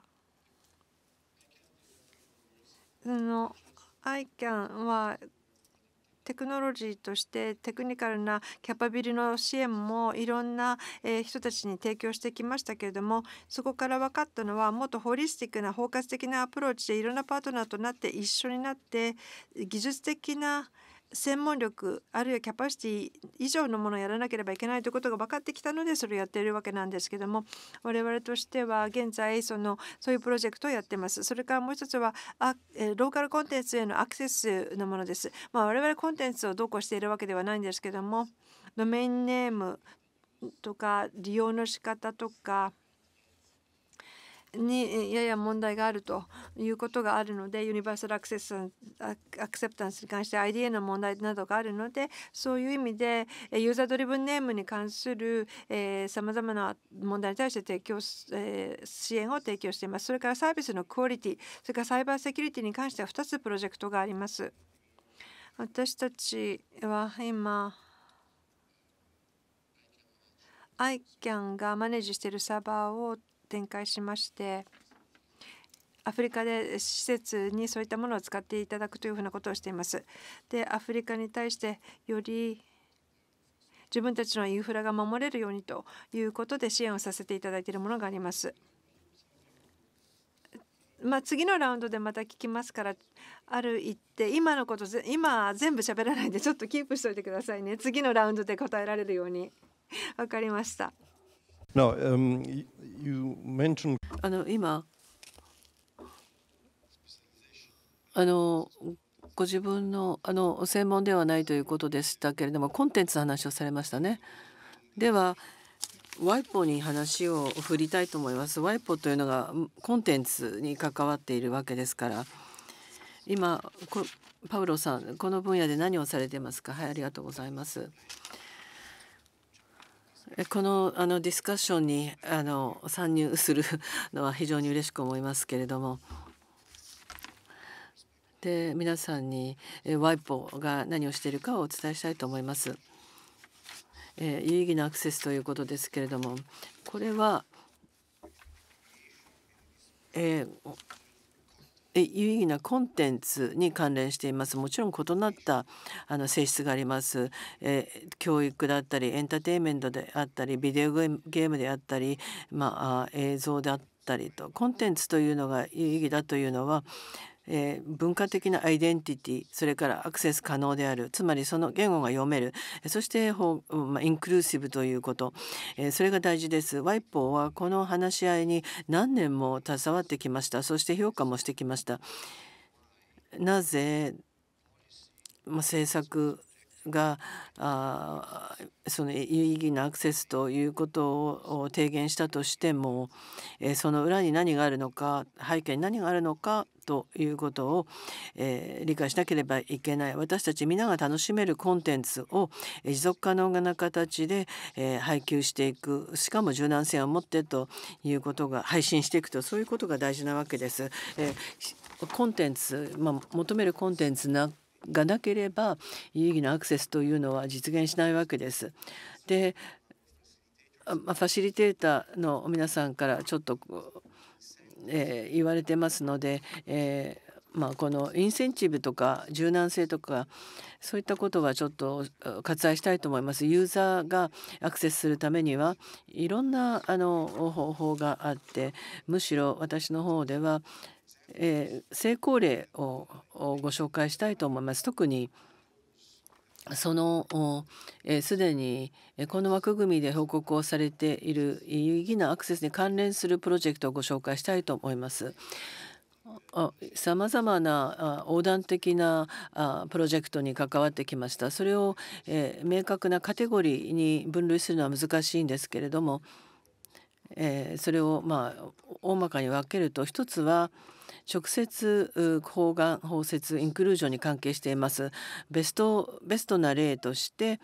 あの i c a n はテクノロジーとしてテクニカルなキャパビリの支援もいろんな人たちに提供してきましたけれどもそこから分かったのはもっとホリスティックな包括的なアプローチでいろんなパートナーとなって一緒になって技術的な専門力あるいはキャパシティ以上のものをやらなければいけないということが分かってきたのでそれをやっているわけなんですけども我々としては現在そのそういうプロジェクトをやってます。それからもう一つはあローカルコンテンツへのアクセスのものです。まあ、我々コンテンツをどうこうしているわけではないんですけどもドメインネームとか利用の仕方とかにやや問題があるということがあるのでユニバーサルアクセスアクセプタンスに関して IDA の問題などがあるのでそういう意味でユーザードリブンネームに関するさまざまな問題に対して提供、えー、支援を提供していますそれからサービスのクオリティそれからサイバーセキュリティに関しては2つプロジェクトがあります私たちは今 i c a n がマネージしているサーバーを展開しましてアフリカで施設にそういったものを使っていただくというふうなことをしています。でアフリカに対してより自分たちのインフラが守れるようにということで支援をさせていただいているものがあります。まあ、次のラウンドでまた聞きますからある一定今のこと今全部喋らないでちょっとキープしておいてくださいね次のラウンドで答えられるように分かりました。Now, um, you mentioned... あの今あのご自分のあの専門ではないということでしたけれどもコンテンツの話をされましたね。ではワイポに話を振りたいと思います。ワイポというのがコンテンツに関わっているわけですから今パウロさんこの分野で何をされてますかはいありがとうございます。このあのディスカッションにあの参入する *laughs* のは非常に嬉しく思いますけれども。で皆さんにワイポが何をしているかをお伝えしたいと思います。え有意義なアクセスということですけれどもこれは、えー有意義なコンテンツに関連していますもちろん異なったあの性質があります、えー、教育だったりエンターテインメントであったりビデオゲームであったり、まあ、映像であったりとコンテンツというのが有意義だというのはえー、文化的なアイデンティティそれからアクセス可能であるつまりその言語が読めるそしてほ、まあ、インクルーシブということ、えー、それが大事です。ワイポーはこの話し合いに何年も携わってきましたそして評価もしてきました。なぜ、まあ、政策があその有意義なアクセスということを提言したとしても、えその裏に何があるのか背景に何があるのかということを、えー、理解しなければいけない私たち皆が楽しめるコンテンツを持続可能な形で、えー、配給していくしかも柔軟性を持ってということが配信していくとそういうことが大事なわけです。えー、コンテンツ、まあ、求めるコンテンツがなければ有意義なアクセスというのは実現しないわけです。でファシリテーターの皆さんからちょっとえー、言われてますので、えーまあ、このインセンティブとか柔軟性とかそういったことはちょっと割愛したいと思います。ユーザーがアクセスするためにはいろんなあの方法があってむしろ私の方では、えー、成功例をご紹介したいと思います。特にそのすでにこの枠組みで報告をされている有意義なアクセスに関連するプロジェクトをご紹介したいと思います。さまざまな横断的なプロジェクトに関わってきました。それを明確なカテゴリーに分類するのは難しいんですけれどもそれをまあ大まかに分けると一つは直接包含包摂インクルージョンに関係していますベストベストな例として、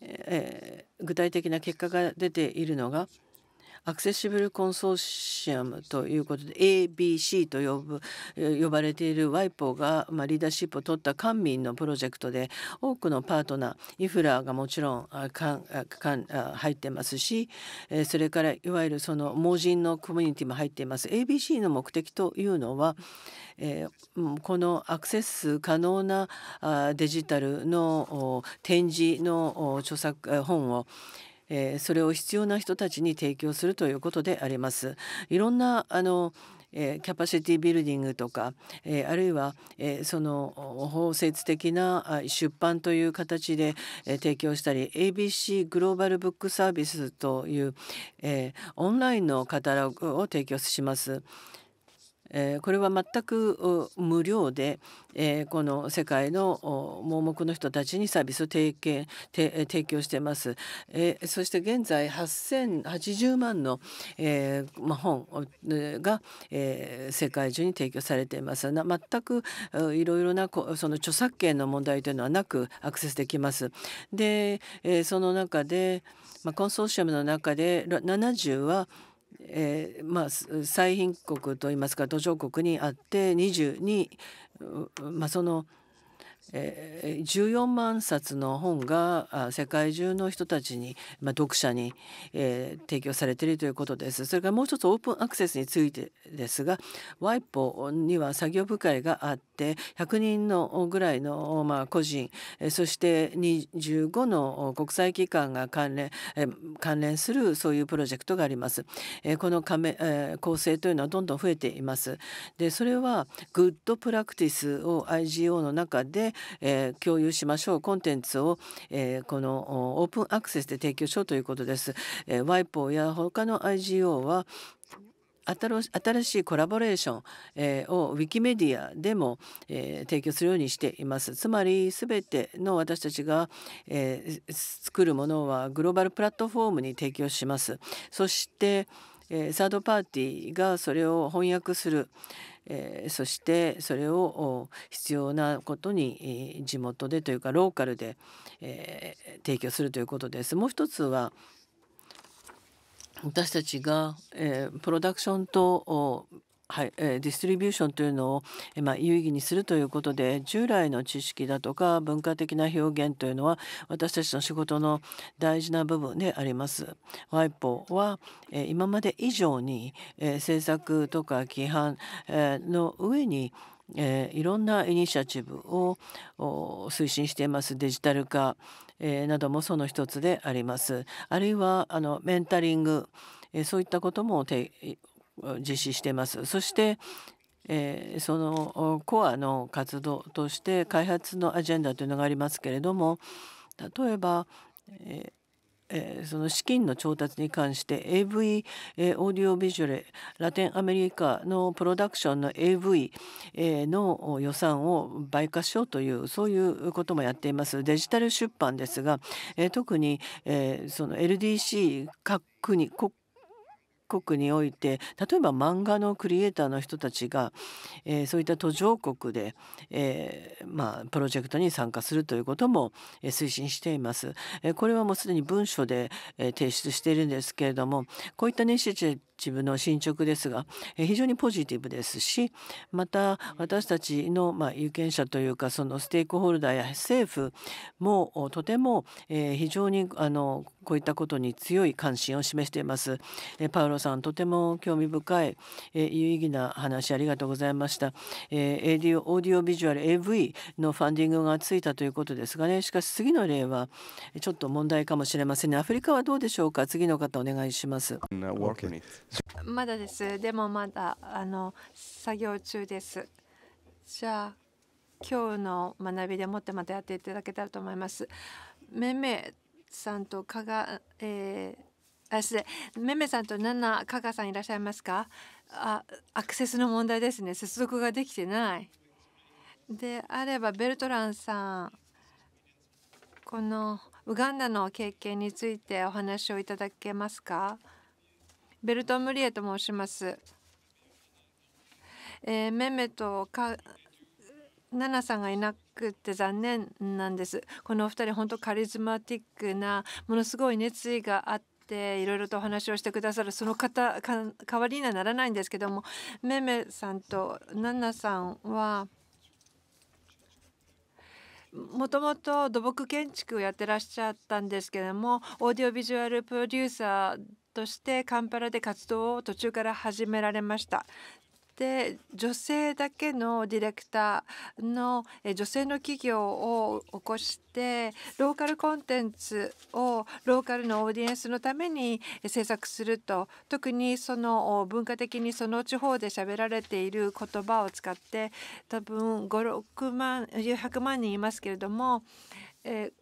えー、具体的な結果が出ているのがアクセシブル・コンソーシアムということで ABC と呼ぶ呼ばれている WIPO が、まあ、リーダーシップを取った官民のプロジェクトで多くのパートナーイフラがもちろんかんかん入ってますしそれからいわゆるその盲人のコミュニティも入っています。ABC の目的というのは、このアクセス可能なデジタルの展示の著作本をえー、それを必要な人たちに提供するということであります。いろんなあのえキャパシティビルディングとか、えあるいは、えその包摂的な出版という形で、え提供したり ABC グローバルブックサービスという、えオンラインのカタログを提供します。えー、これは全く無料で、えー、この世界の盲目の人たちにサービスを提供提供しています、えー、そして現在8080万の、えーま、本が、えー、世界中に提供されていますな全くいろいろなその著作権の問題というのはなくアクセスできますで、えー、その中で、ま、コンソーシアムの中で70はえー、まあ、最貧国といいますか途上国にあって22、まあ、その、えー、14万冊の本が世界中の人たちに、まあ、読者に、えー、提供されているということです。それからもう一つオープンアクセスについてですがワイポには作業部会があってて100人のぐらいの、まあ、個人そして25の国際機関が関連関連するそういうプロジェクトがあります。この加盟構成というのはどんどん増えています。でそれはグッドプラクティスを IGO の中で共有しましょうコンテンツをこのオープンアクセスで提供しようということです。ワイポや他の IGO は新しいコラボレーション、えをウィキメディアでも、え提供するようにしていますつまり全ての私たちが、え作るものはグローバルプラットフォームに提供しますそしてサードパーティーがそれを翻訳するそしてそれを必要なことに地元でというかローカルで提供するということです。もう一つは私たちが、えー、プロダクションとはいえディストリビューションというのを、えまあ、有意義にするということで従来の知識だとか文化的な表現というのは私たちの仕事の大事な部分であります。ワイポは、え今まで以上に、え政策とか規範、えの上にえいろんなイニシアチブを推進していますデジタル化、えー、などもその一つであります。あるいはあのメンタリング、えそういったことも実施しています。そしてえそのコアの活動として開発のアジェンダというのがありますけれども例えば、えその資金の調達に関して AV、えオーディオビジュレラテンアメリカのプロダクションの AV、えの予算を倍化しようというそういうこともやっていますデジタル出版ですが、え特に、えその LDC 各国国国において例えば漫画のクリエイターの人たちが、えー、そういった途上国で、えー、まあ、プロジェクトに参加するということも、え推進しています、えこれはもうすでに文書で、え提出しているんですけれどもこういったネシチチブの進捗ですが、え非常にポジティブですしまた私たちの、まあ、有権者というかそのステークホルダーや政府もとても、え非常にあのこういったことに強い関心を示しています。えパウロさんとても興味深い、え有意義な話ありがとうございました。えー、オーディオビジュアル AV のファンディングがついたということですがねしかし次の例はちょっと問題かもしれませんねアフリカはどうでしょうか次の方お願いします。まだですでもまだあの作業中です。じゃあ今日の学びでもってまたやっていただけたらと思います。めめさんと加賀、えー、あ失礼めめさんとナナ加賀さんいらっしゃいますかあアクセスの問題ですね接続ができてないであればベルトランさんこのウガンダの経験についてお話をいただけますかベルト・ムリエと申します。えー、メメとかナナさんがいなくて残念なんですこのお二人本当カリスマティックなものすごい熱意があっていろいろとお話をしてくださるその方代わりにはならないんですけどもめめさんとナナさんはもともと土木建築をやってらっしゃったんですけどもオーディオビジュアルプロデューサーとしてカンパラで活動を途中から始められました。して女性だけのディレクターの女性の企業を起こしてローカルコンテンツをローカルのオーディエンスのために制作すると特にその文化的にその地方で喋られている言葉を使って多分56万100万人いますけれども、え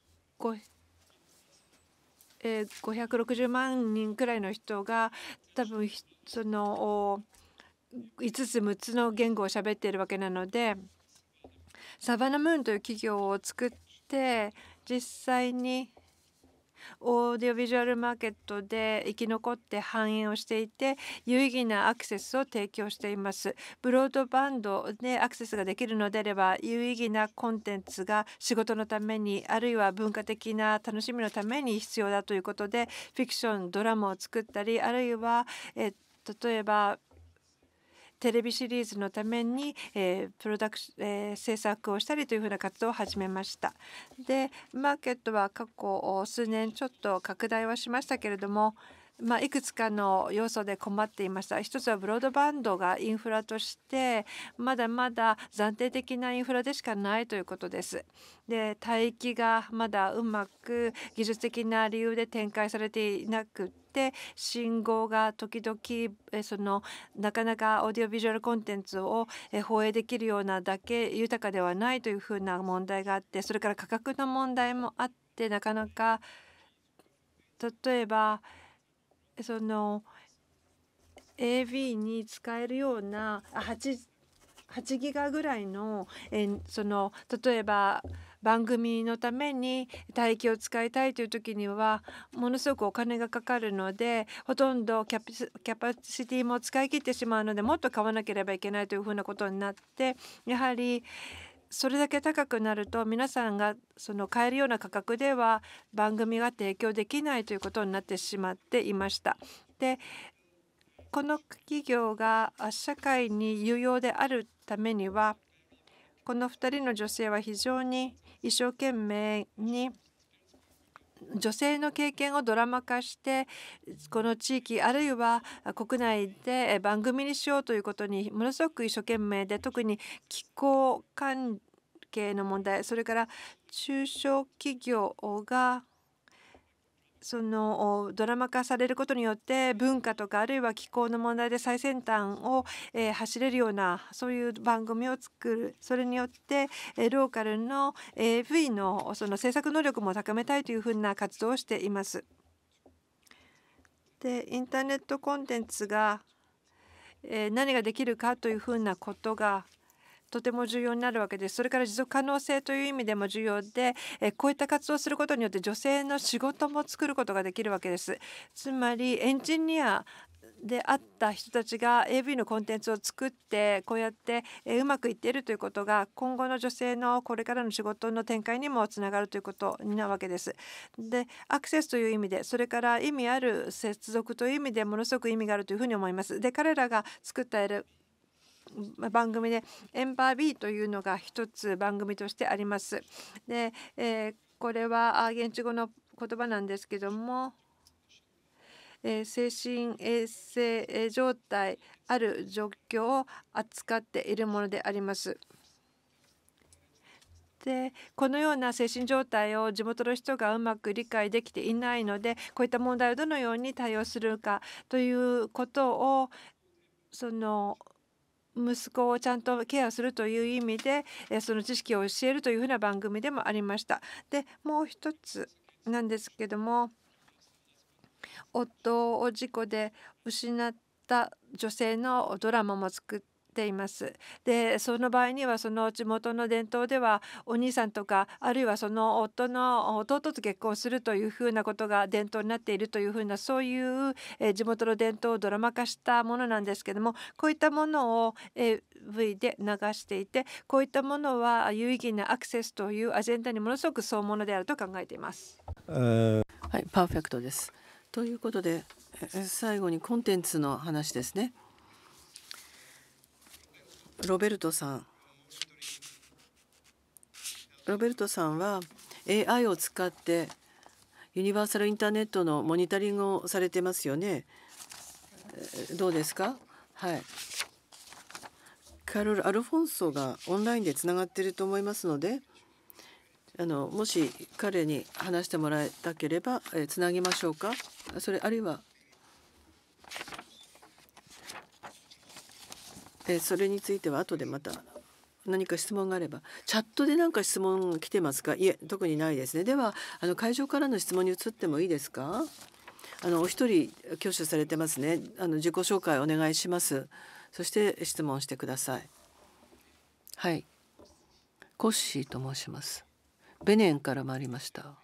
えー、560万人くらいの人が多分その5つ6つの言語を喋っているわけなのでサバナムーンという企業を作って実際にオーディオビジュアルマーケットで生き残って繁栄をしていて有意義なアクセスを提供していますブロードバンドでアクセスができるのであれば有意義なコンテンツが仕事のためにあるいは文化的な楽しみのために必要だということでフィクションドラマを作ったりあるいは、え例えばテレビシリーズのために、えプロダクシ、え制作をしたりというふうな活動を始めました。でマーケットは過去数年ちょっと拡大はしましたけれどもまあ、いくつかの要素で困っていました一つはブロードバンドがインフラとしてまだまだ暫定的なインフラでしかないということですで帯域がまだうまく技術的な理由で展開されていなくて信号が時々そのなかなかオーディオビジュアルコンテンツを放映できるようなだけ豊かではないというふうな問題があってそれから価格の問題もあってなかなか例えばその AV に使えるような8 8ギガぐらいのえその例えば番組のために帯域を使いたいという時にはものすごくお金がかかるのでほとんどキャパシティも使い切ってしまうのでもっと買わなければいけないというふうなことになってやはりそれだけ高くなると皆さんがその買えるような価格では番組が提供できないということになってしまっていました。でこの企業が社会に有用であるためにはこの2人の女性は非常に一生懸命に女性の経験をドラマ化してこの地域あるいは国内で番組にしようということにものすごく一生懸命で特に気候関係の問題それから中小企業がそのドラマ化されることによって文化とかあるいは気候の問題で最先端を、えー、走れるようなそういう番組を作るそれによって、えー、ローカルの AV のその制作能力も高めたいというふうな活動をしています。でインターネットコンテンツが、えー、何ができるかというふうなことがとても重要になるわけですそれから持続可能性という意味でも重要でこういった活動をすることによって女性の仕事も作ることができるわけですつまりエンジニアであった人たちが AV のコンテンツを作ってこうやってうまくいっているということが今後の女性のこれからの仕事の展開にもつながるということなわけです。でアクセスという意味でそれから意味ある接続という意味でものすごく意味があるというふうに思います。で彼らが作った番組で「エンバービーというのが一つ番組としてあります。で、えー、これは現地語の言葉なんですけども、えー、精神衛生状態ある状況を扱っているものであります。でこのような精神状態を地元の人がうまく理解できていないのでこういった問題をどのように対応するかということをその息子をちゃんとケアするという意味でその知識を教えるというふうな番組でもありました。でもう一つなんですけども夫を事故で失った女性のドラマも作ってしています。でその場合にはその地元の伝統ではお兄さんとかあるいはその夫の弟と結婚するというふうなことが伝統になっているというふうなそういう、え地元の伝統をドラマ化したものなんですけどもこういったものを AV で流していてこういったものは有意義なアクセスというアジェンダにものすごくそうものであると考えています。はい、パーフェクトですということで最後にコンテンツの話ですね。ロベルトさんロベルトさんは AI を使ってユニバーサルインターネットのモニタリングをされてますよね。どうですかはい。カロル・アルフォンソがオンラインでつながっていると思いますのであのもし彼に話してもらいたければ、えつなぎましょうかそれあるいはえそれについては後でまた何か質問があればチャットで何か質問来てますかいえ特にないですねではあの会場からの質問に移ってもいいですかあのお一人挙手されてますねあの自己紹介お願いしますそして質問してくださいはいコッシーと申しますベネンから参りました、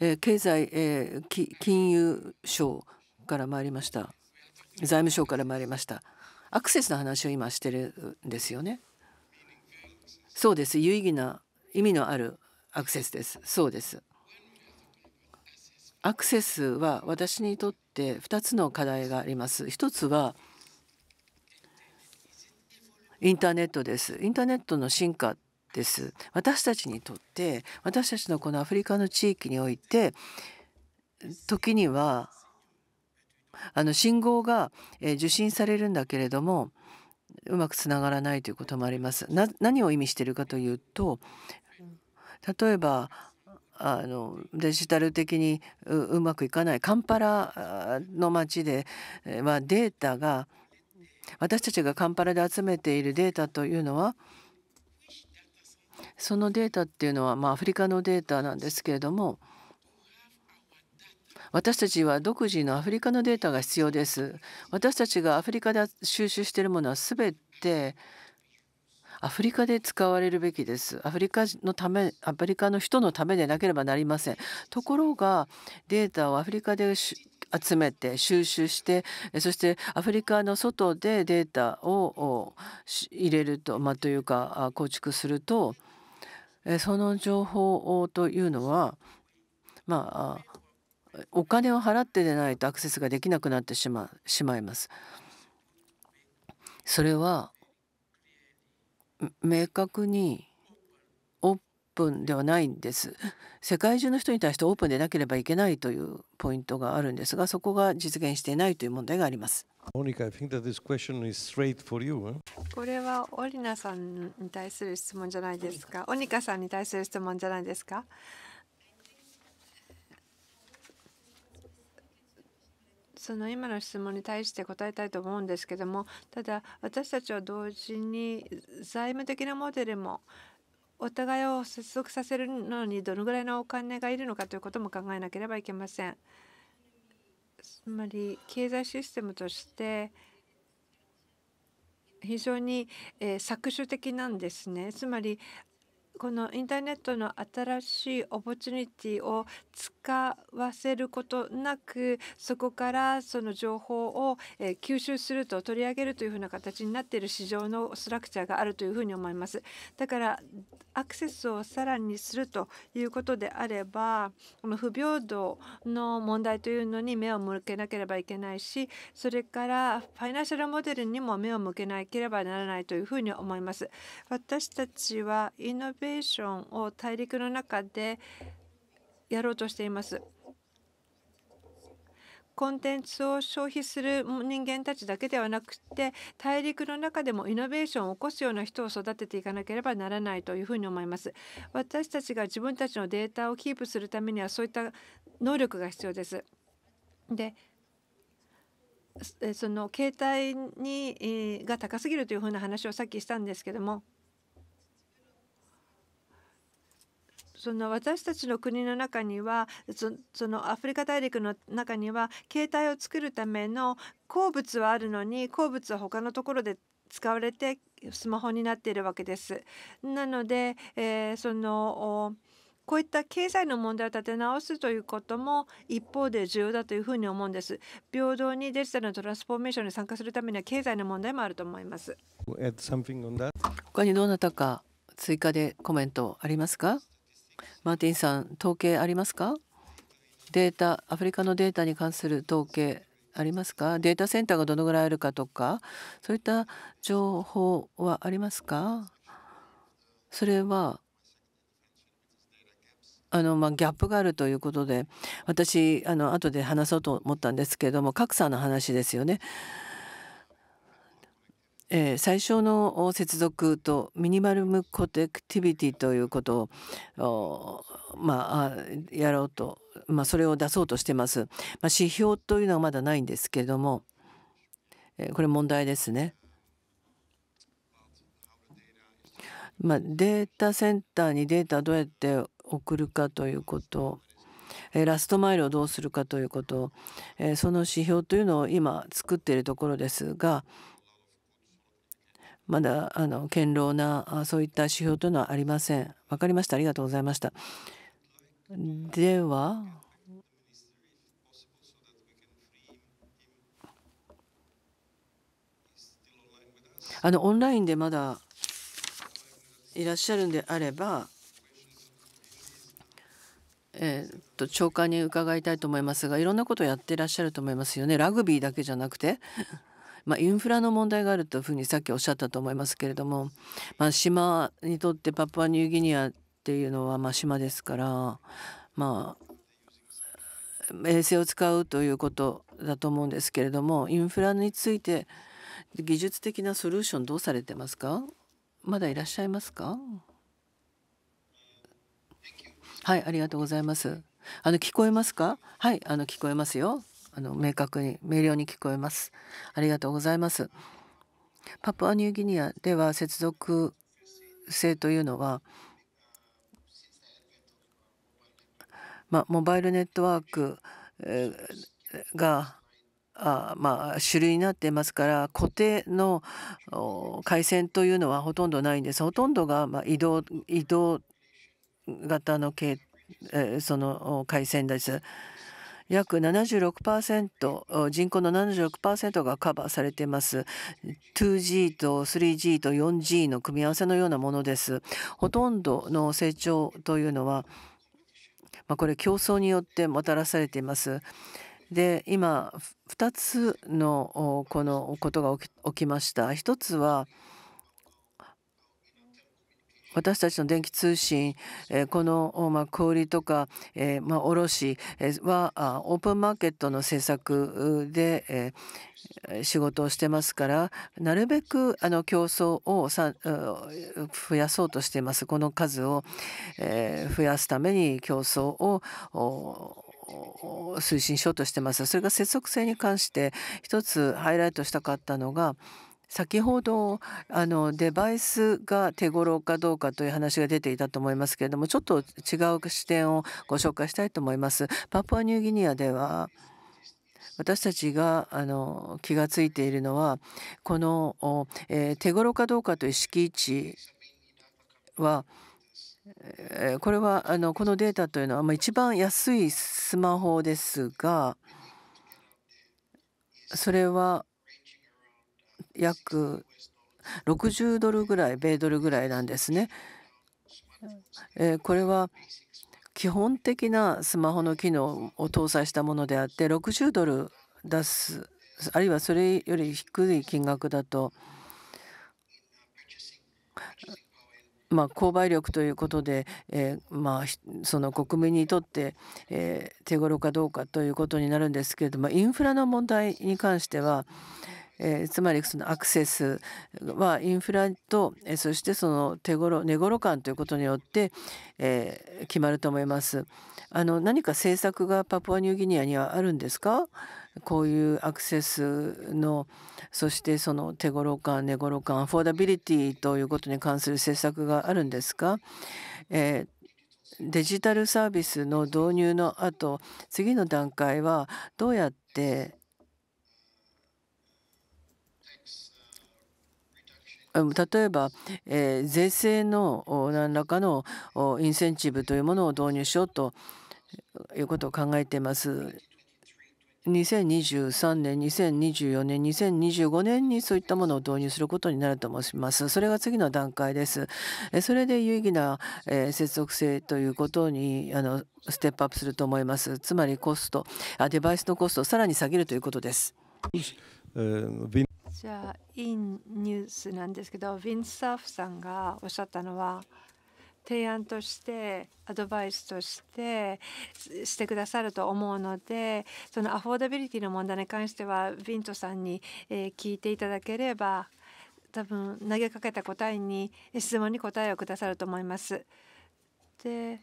えー、経済、えー、金融省から参りました財務省から参りましたアクセスの話を今してるんですよね。そうです有意義な意味のあるアクセスですそうですアクセスは私にとって2つの課題があります1つはインターネットですインターネットの進化です私たちにとって私たちのこのアフリカの地域において時にはあの信号が、え受信されるんだけれどもうまくつながらないということもあります。何を意味しているかというと例えばあのデジタル的にうまくいかないカンパラの町ではデータが私たちがカンパラで集めているデータというのはそのデータっていうのは、まあ、アフリカのデータなんですけれども私たちは独自のアフリカのデータが必要です。私たちがアフリカで収集しているものは全てアフリカで使われるべきです。アフリカのため、アフリカの人のためでなければなりません。ところが、データをアフリカで集めて収集してそしてアフリカの外でデータを入れると、まあ、というか構築するとその情報というのはまあお金を払ってでないとアクセスができなくなってしましまいます。それは明確にオープンではないんです。世界中の人に対してオープンでなければいけないというポイントがあるんですがそこが実現していないという問題があります。モニカ、I think that this question is straight for you. これはオリナさんに対する質問じゃないですか。オニカさんに対する質問じゃないですか。その今の質問に対して答えたいと思うんですけどもただ私たちは同時に財務的なモデルもお互いを接続させるのにどのぐらいのお金がいるのかということも考えなければいけません。つまり経済システムとして非常に搾取的なんですね。つまりこのインターネットの新しいオポチュニティを使わせることなくそこからその情報を吸収すると取り上げるというふうな形になっている市場のストラクチャーがあるというふうに思います。だからアクセスをさらにするということであればこの不平等の問題というのに目を向けなければいけないしそれからファイナンシャルモデルにも目を向けなければならないというふうに思います。私たちはイノベーションを大陸の中でやろうとしています。コンテンツを消費する人間たちだけではなくて大陸の中でもイノベーションを起こすような人を育てていかなければならないというふうに思います私たちが自分たちのデータをキープするためにはそういった能力が必要ですでその携帯にが高すぎるというふうな話をさっきしたんですけどもその私たちの国の中にはそのアフリカ大陸の中には携帯を作るための鉱物はあるのに鉱物は他のところで使われてスマホになっているわけです。なので、えー、そのこういった経済の問題を立て直すということも一方で重要だというふうに思うんです。平等にデジタルのトランスフォーメーションに参加するためには経済の問題もあると思います。他にどなたか追加でコメントありますかマーティンさん、統計ありますかデータ、アフリカのデータに関する統計ありますかデータセンターがどのぐらいあるかとか、そういった情報はありますかそれは、あのまあ、ギャップがあるということで私あの後で話そうと思ったんですけれども格差の話ですよね。えー、最初の接続とミニマルムコテクティビティということをまあ、やろうと、まあ、それを出そうとしてます。まあ、指標というのはまだないんですけれども、えー、これ問題ですね。まあ、データセンターにデータどうやって送るかということえラストマイルをどうするかということ、えその指標というのを今作っているところですが、まだあの堅牢なあそういった指標というのはありません。わかりました。ありがとうございました。ではあのオンラインでまだいらっしゃるんであれば、えー、っと長官に伺いたいと思いますがいろんなことをやってらっしゃると思いますよねラグビーだけじゃなくて。まあ、インフラの問題があるというふうにさっきおっしゃったと思いますけれども、まあ、島にとってパプアニューギニアっていうのはま島ですから、まあ、衛星を使うということだと思うんですけれどもインフラについて技術的なソリューションどうされてますかまだいらっしゃいますかはいありがとうございますあの聞こえますかはいあの聞こえますよあの明確に明瞭に聞こえますありがとうございますパプアニューギニアでは接続性というのはまあ、モバイルネットワークがあまあ主流になっていますから固定の回線というのはほとんどないんですほとんどがまあ移動移動型の系、えー、その回線です。約76%人口の76%がカバーされています 2G と 3G と 4G の組み合わせのようなものですほとんどの成長というのは、まあ、これ競争によってもたらされていますで今2つのこのことが起きました1つは私たちの電気通信、えー、この、まあ、小売りとか、えーまあ、卸はオープンマーケットの政策で、えー、仕事をしてますからなるべくあの競争をさ増やそうとしていますこの数を、えー、増やすために競争を推進しようとしてます。それが接続性に関して一つハイライトしたかったのが先ほどあのデバイスが手頃かどうかという話が出ていたと思いますけれどもちょっと違う視点をご紹介したいと思います。パプアニューギニアでは私たちがあの気が付いているのはこの、えー、手頃かどうかという敷地はこれはあのこのデータというのは一番安いスマホですがそれは約60ドルぐらい米ドルぐらいなんですね。えー、これは基本的なスマホの機能を搭載したものであって60ドル出すあるいはそれより低い金額だとまあ、購買力ということで、えー、まあ、その国民にとって、えー、手頃かどうかということになるんですけれどもインフラの問題に関しては、えー、つまりそのアクセスはインフラと、えー、そしてその手頃寝ろ感ということによって、えー、決まると思います。あの何か政策がパプアニューギニアにはあるんですかこういうアクセスのそしてその手頃感寝頃感アフォーダビリティということに関する政策があるんですか、えーデジタルサービスの導入の後次の段階はどうやって例えば、えー、税制の何らかのインセンティブというものを導入しようということを考えています。2023年、2024年、2025年にそういったものを導入することになると申します。それが次の段階です。それで有意義な接続性ということにあのステップアップすると思います。つまりコスト、デバイスのコストをさらに下げるということです。じゃあいいニュースなんですけどヴィン・サーフさんがおっしゃったのは提案としてアドバイスとしてしてくださると思うのでそのアフォーダビリティの問題に関してはヴィントさんに聞いていただければ多分投げかけた答えに質問に答えをくださると思います。で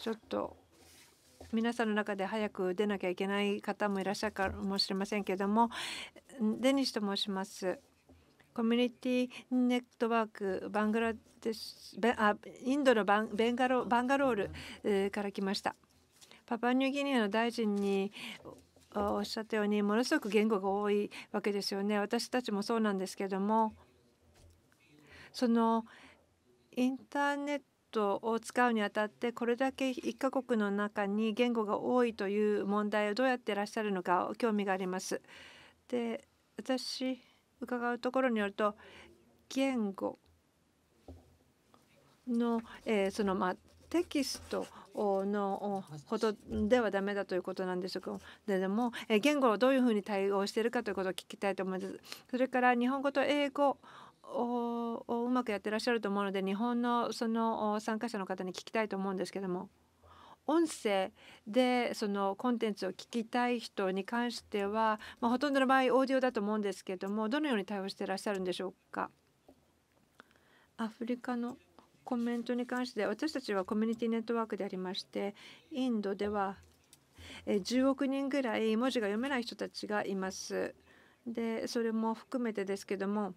ちょっと皆さんの中で早く出なきゃいけない方もいらっしゃるかもしれませんけどもデニッシュと申します。コミュニティネットワークバングラデシあインドのバンベンガロバンガロールから来ました。パパニューギニアの大臣におっしゃったようにものすごく言語が多いわけですよね私たちもそうなんですけどもそのインターネットを使うにあたってこれだけ1カ国の中に言語が多いという問題をどうやってらっしゃるのか興味があります。で私伺うところによると言語の,、えー、そのまあテキストのことではダメだということなんですょけどでも言語をどういうふうに対応しているかということを聞きたいと思います。それから日本語と英語うまくやってらっしゃると思うので日本のその参加者の方に聞きたいと思うんですけども音声でそのコンテンツを聞きたい人に関しては、まあ、ほとんどの場合オーディオだと思うんですけどもどのように対応してらっしゃるんでしょうかアフリカのコメントに関して私たちはコミュニティネットワークでありましてインドでは10億人ぐらい文字が読めない人たちがいます。でそれも含めてですけども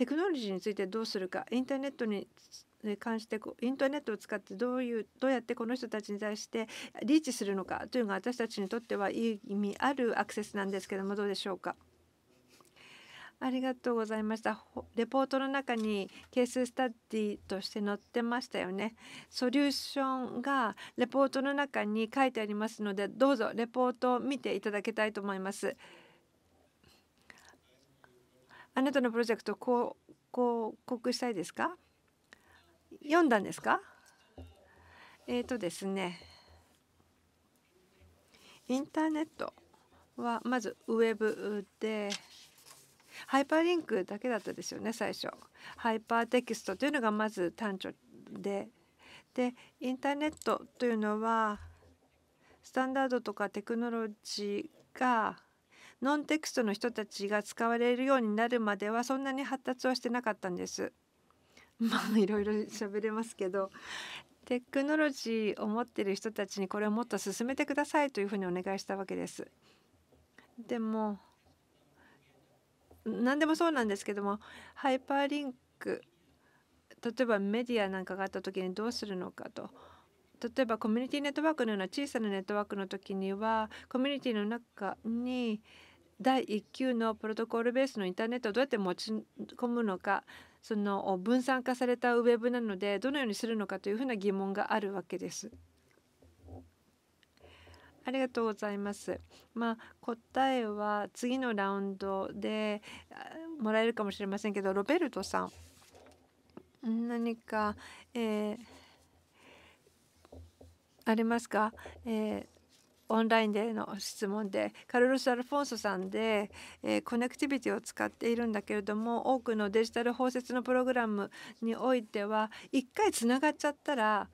テクノロジーについてどうするかインターネットに関してインターネットを使ってどういうどうやってこの人たちに対してリーチするのかというのが私たちにとってはいい意味あるアクセスなんですけどもどうでしょうか。ありがとうございました。レポートの中にケーススタディとして載ってましたよね。ソリューションがレポートの中に書いてありますので、どうぞレポートを見ていただきたいと思います。あなたのプロジェクトこう広告したいですか読んだんですかえっ、ー、とですねインターネットはまずウェブでハイパーリンクだけだったですよね最初ハイパーテキストというのがまず単調ででインターネットというのはスタンダードとかテクノロジーがノンテクストの人たちが使われるようになるまではそんなに発達はしてなかったんです。*laughs* まあいろいろ喋れますけどテクノロジーを持ってる人たちにこれをもっと進めてくださいというふうにお願いしたわけです。でも何でもそうなんですけどもハイパーリンク例えばメディアなんかがあった時にどうするのかと。例えばコミュニティネットワークのような小さなネットワークの時にはコミュニティの中に第1級のプロトコルベースのインターネットをどうやって持ち込むのかその分散化されたウェブなのでどのようにするのかというふうな疑問があるわけです。ありがとうございます。まあ、答えは次のラウンドでもらえるかもしれませんけどロベルトさん何か、えー、ありますか、えーオンラインでの質問でカルロス・アルフォンソさんで、えー、コネクティビティを使っているんだけれども多くのデジタル包摂のプログラムにおいては一回つながっちゃったら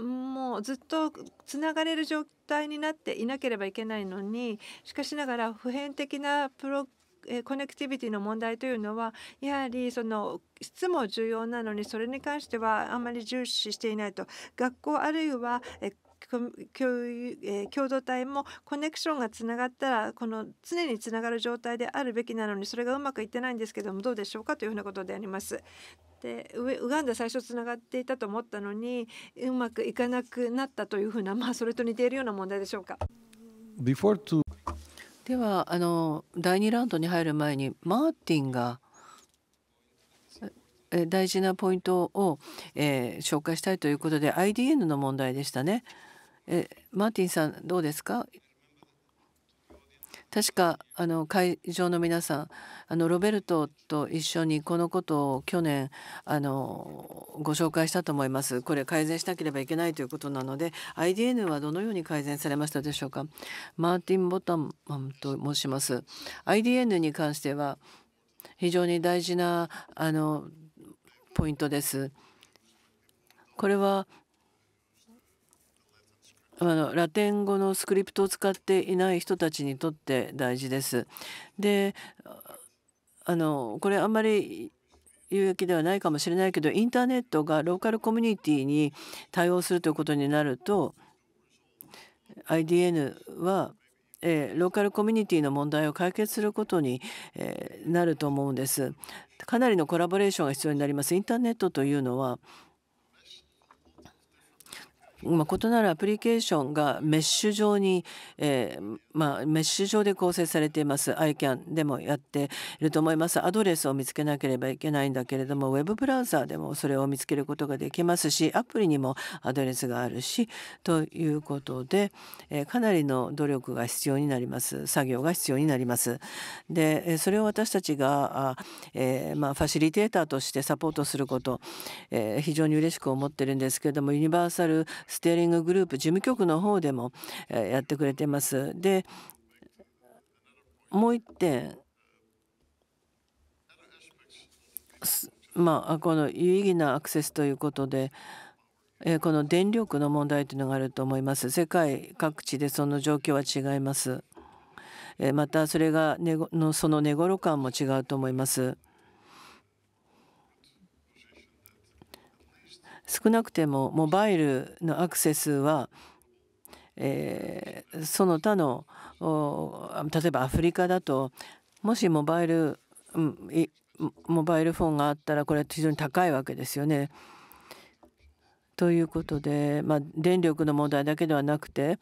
もうずっとつながれる状態になっていなければいけないのにしかしながら普遍的なプロコネクティビティの問題というのはやはりその質も重要なのにそれに関してはあんまり重視していないと学校あるいは共有、えー、共同体もコネクションがつながったらこの常につながる状態であるべきなのにそれがうまくいってないんですけどもどうでしょうかというふうなことであります。でウガンダ最初つながっていたと思ったのにうまくいかなくなったというふうな、*laughs* まあ、それと似ているような問題でしょうか。ではあの第2ラウンドに入る前にマーティンが大事なポイントを、えー、紹介したいということで IDN の問題でしたね。えマーティンさんどうですか確かあの会場の皆さんあのロベルトと一緒にこのことを去年あのご紹介したと思います。これ改善しなければいけないということなので IDN はどのように改善されましたでしょうかマーティン・ボタンと申します。IDN に関しては非常に大事なあのポイントです。これはあのラテン語のスクリプトを使っていない人たちにとって大事です。であのこれあんまり有益ではないかもしれないけどインターネットがローカルコミュニティに対応するということになると IDN は、えー、ローカルコミュニティの問題を解決することに、えー、なると思うんです。かなりのコラボレーションが必要になります。インターネットというのはまあ、異なるアプリケーションがメッシュ状に、えー、まあ、メッシュ状で構成されています iCAN でもやっていると思いますアドレスを見つけなければいけないんだけれどもウェブブラウザーでもそれを見つけることができますしアプリにもアドレスがあるしということで、えー、かなりの努力が必要になります作業が必要になりますでそれを私たちがあ、えー、まあ、ファシリテーターとしてサポートすること、え非常に嬉しく思ってるんですけれどもユニバーサルステアリンググループ事務局の方でもやってくれてます。でもう一点まあこの有意義なアクセスということでこの電力の問題というのがあると思います。世界各地でその状況は違います。またそれがのその寝頃感も違うと思います。少なくてもモバイルのアクセスは、えー、その他の例えばアフリカだともしモバイル、うん、モバイルフォンがあったらこれは非常に高いわけですよね。ということで、まあ、電力の問題だけではなくて、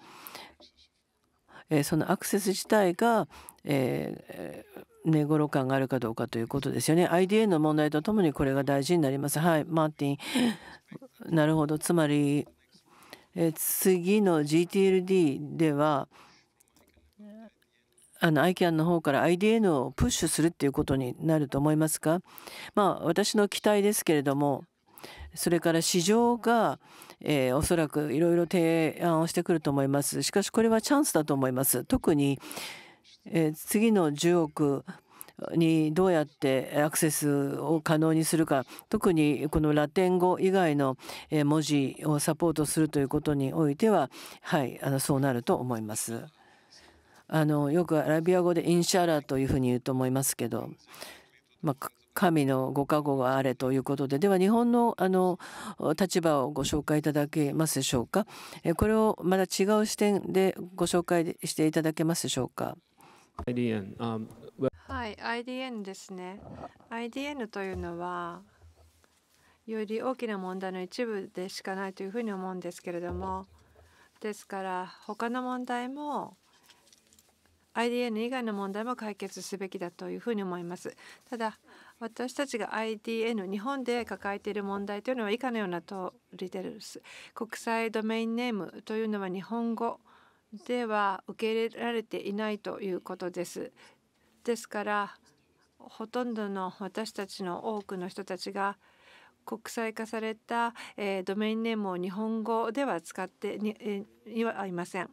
えー、そのアクセス自体が、えー、寝頃感があるかどうかということですよね。IDA の問題とともにこれが大事になります。はい、マーティン。*laughs* なるほど。つまり、え次の GTLD では、あの ICANN の方から IDN をプッシュするっていうことになると思いますかまあ私の期待ですけれどもそれから市場が、えー、おそらくいろいろ提案をしてくると思いますしかしこれはチャンスだと思います特に次の10億にどうやってアクセスを可能にするか特にこのラテン語以外の文字をサポートするということにおいては、はい、あのそうなると思います。あのよくアラビア語で「インシャラ」というふうに言うと思いますけど、まあ、神のご加護があれということででは日本のあの立場をご紹介いただけますでしょうかこれをまた違う視点でご紹介していただけますでしょうか。はい、IDN ですね。IDN というのは、より大きな問題の一部でしかないというふうに思うんですけれども、ですから、他の問題も、IDN 以外の問題も解決すべきだというふうに思います。ただ、私たちが IDN 日本で抱えている問題というのは以下のような通りです。国際ドメインネームというのは日本語では受け入れられていないということです。ですからほとんどの私たちの多くの人たちが国際化された、えドメインネームを日本語では使ってに、えはいません。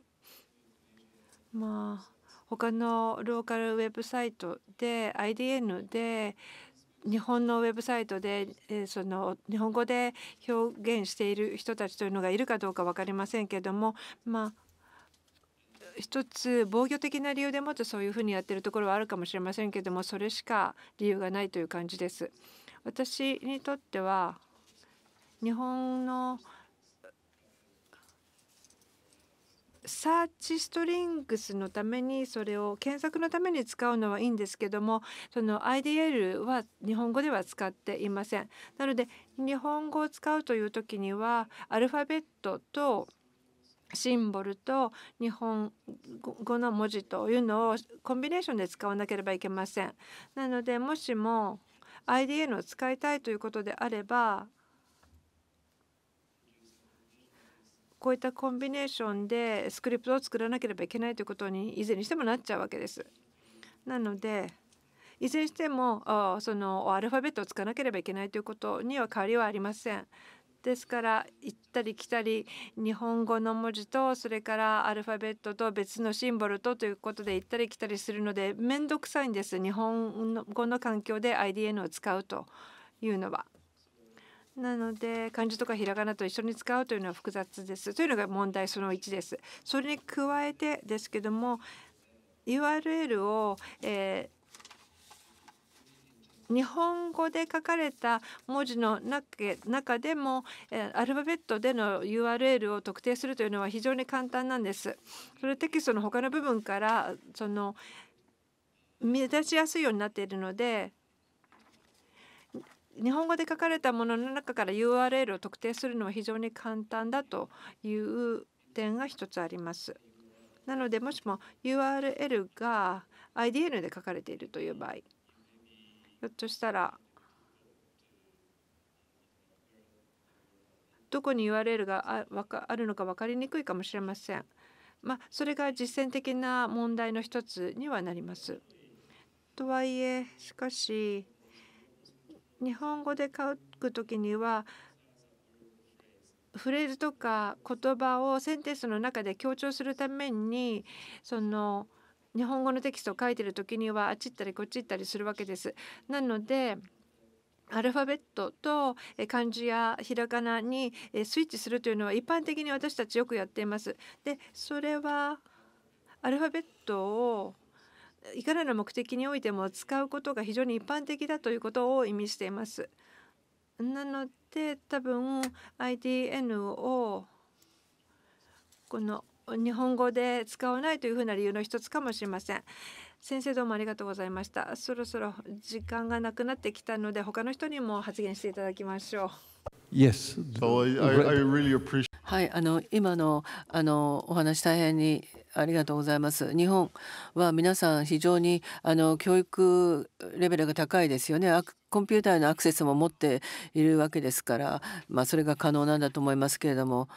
まあ他のローカルウェブサイトで IDN で日本のウェブサイトで、えー、その日本語で表現している人たちというのがいるかどうか分かりませんけども、まあ、一つ防御的な理由でもってそういうふうにやってるところはあるかもしれませんけれどもそれしか理由がないという感じです。私にとっては日本のサーチストリングスのためにそれを検索のために使うのはいいんですけどもその IDL は日本語では使っていません。なので日本語を使うという時にはアルファベットとシンボルと日本語の文字というのをコンビネーションで使わなければいけません。なのでもしも IDN を使いたいということであればこういったコンビネーションでスクリプトを作らなければいけないということにいずれにしてもなっちゃうわけです。なのでいずれにしてもそのアルファベットを使わなければいけないということには変わりはありません。ですから行ったり来たり日本語の文字とそれからアルファベットと別のシンボルとということで行ったり来たりするので面倒くさいんです日本語の環境で IDN を使うというのは。なので漢字とかひらがなと一緒に使うというのは複雑ですというのが問題その1です。それに加えてですけども URL を、え日本語で書かれた文字の中でもアルファベットでの URL を特定するというのは非常に簡単なんです。それテキストの他の部分からその見出しやすいようになっているので日本語で書かれたものの中から URL を特定するのは非常に簡単だという点が一つあります。なのでもしも URL が IDN で書かれているという場合ひょっとしたらどこに URL があるのか分かりにくいかもしれません。まあ、それが実践的な問題の一つにはなります。とはいえしかし日本語で書くときにはフレーズとか言葉をセンテンスの中で強調するためにその日本語のテキストを書いてる時にはあっち行ったりこっち行ったりするわけです。なのでアルファベットと漢字やひらがなにスイッチするというのは一般的に私たちよくやっています。でそれはアルファベットをいかなる目的においても使うことが非常に一般的だということを意味しています。なので多分 IDN をこの日本語で使わないというふうな理由の一つかもしれません。先生どうもありがとうございました。そろそろ時間がなくなってきたので他の人にも発言していただきましょう。Yes. So I, I, I really appreciate はい、あの今のあのお話大変にありがとうございます。日本は皆さん非常にあの教育レベルが高いですよね。コンピューターのアクセスも持っているわけですから、まあ、それが可能なんだと思いますけれども、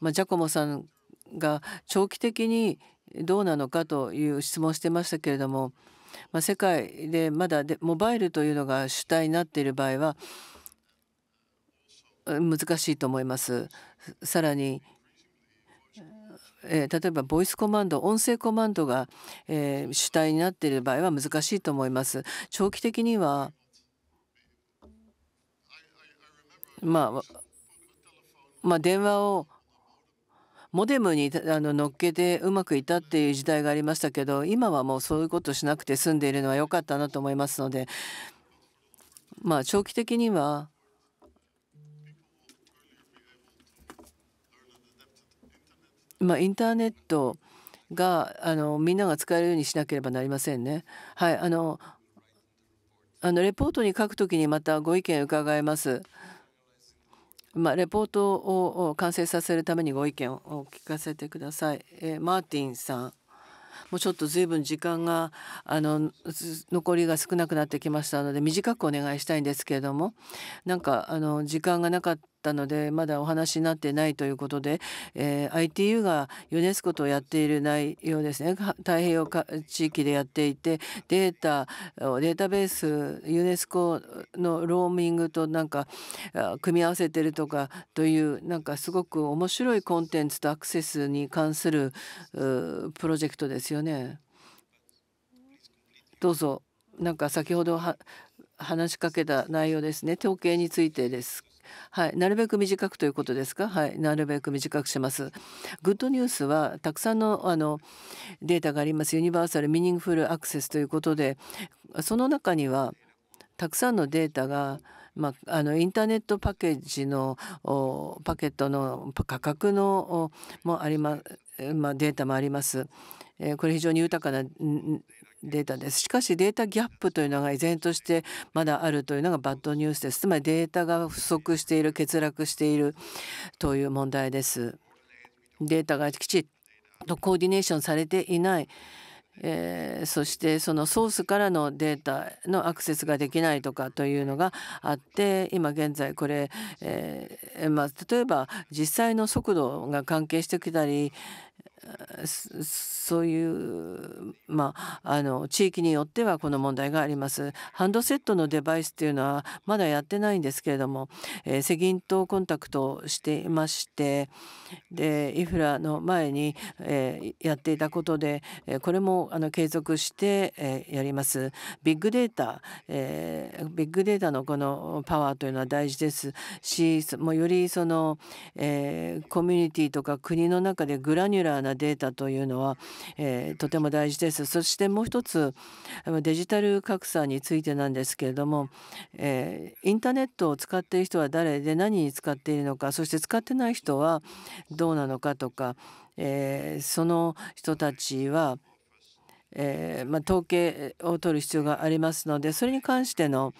まあ、ジャコモさんが長期的にどうなのかという質問をしてましたけれども、まあ、世界でまだでモバイルというのが主体になっている場合は難しいと思います。さらにえ例えばボイスコマンド音声コマンドが、えー、主体になっている場合は難しいと思います。長期的にはまあ、まあ、電話をモデムにあの乗っけてうまくいったっていう時代がありましたけど今はもうそういうことしなくて済んでいるのは良かったなと思いますのでまあ長期的にはまあインターネットがあのみんなが使えるようにしなければなりませんね。はい、あのあのレポートに書くときにまたご意見伺います。まあ、レポートを完成させるためにご意見を聞かせてください。えー、マーティンさんもうちょっとずいぶん時間があの残りが少なくなってきましたので短くお願いしたいんですけれどもなんかあの時間がなかったったのでまだお話になってないということで、えー、ITU がユネスコとやっている内容ですね太平洋地域でやっていてデータデータベースユネスコのローミングとなんか組み合わせてるとかというなんかすごく面白いコンテンツとアクセスに関するプロジェクトですよね。どうぞなんか先ほど話しかけた内容ですね統計についてですはい、なるべく短くということですか。はい、なるべく短くします。グッドニュースはたくさんのあのデータがあります。ユニバーサルミニングフルアクセスということで、その中にはたくさんのデータがまあ、あのインターネットパッケージのパケットの価格のもありま、まあ、データもあります。えー、これ非常に豊かなデータです。しかしデータギャップというのが依然としてまだあるというのがバッドニュースです。つまりデータが不足している欠落しているという問題です。データがきちっとコーディネーションされていない。えー、そしてそのソースからのデータのアクセスができないとかというのがあって今現在これ、えー、まあ、例えば実際の速度が関係してきたりそういう、まあ、あの地域によってはこの問題がありますハンドセットのデバイスというのはまだやってないんですけれども、えー、セギン島コンタクトしていましてでイフラの前に、えー、やっていたことで、えこれもあの継続して、えやりますビッグデータ、えー、ビッグデータのこのパワーというのは大事ですしもうよりその、えコミュニティとか国の中でグラニュラーなデータというのは、えー、とても大事です。そしてもう一つデジタル格差についてなんですけれども、えー、インターネットを使っている人は誰で何に使っているのかそして使ってない人はどうなのかとか、えー、その人たちはえー、まあ、統計を取る必要がありますのでそれに関しての、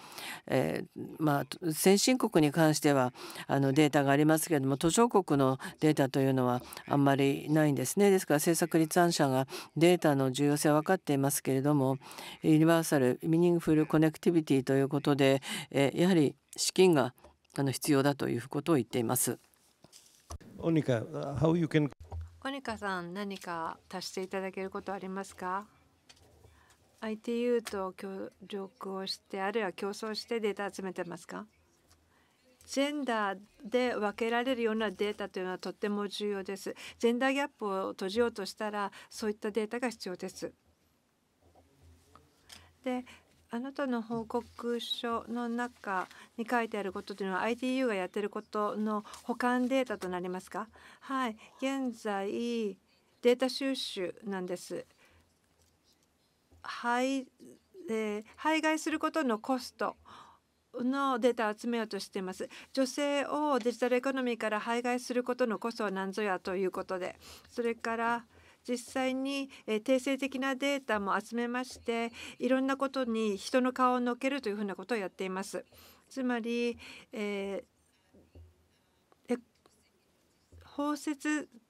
えー、まあ、先進国に関してはあのデータがありますけれども途上国のデータというのはあんまりないんですねですから政策立案者がデータの重要性は分かっていますけれどもユニバーサル・ミニングフル・コネクティビティということで、えー、やはり資金があの必要だということを言っています。オニカさん何か足していただけることありますか ITU と協力をしてあるいは競争してデータ集めてますかジェンダーで分けられるようなデータというのはとっても重要です。ジェンダーギャップを閉じようとしたらそういったデータが必要です。であなたの報告書の中に書いてあることというのは ITU がやってることの保管データとなりますかはい現在データ収集なんです。排,、えー、排外することのコストのデータを集めようとしています女性をデジタルエコノミーから排外することのコストは何ぞやということでそれから実際に、えー、定性的なデータも集めましていろんなことに人の顔をのけるというふうなことをやっています。つまり、えー包摂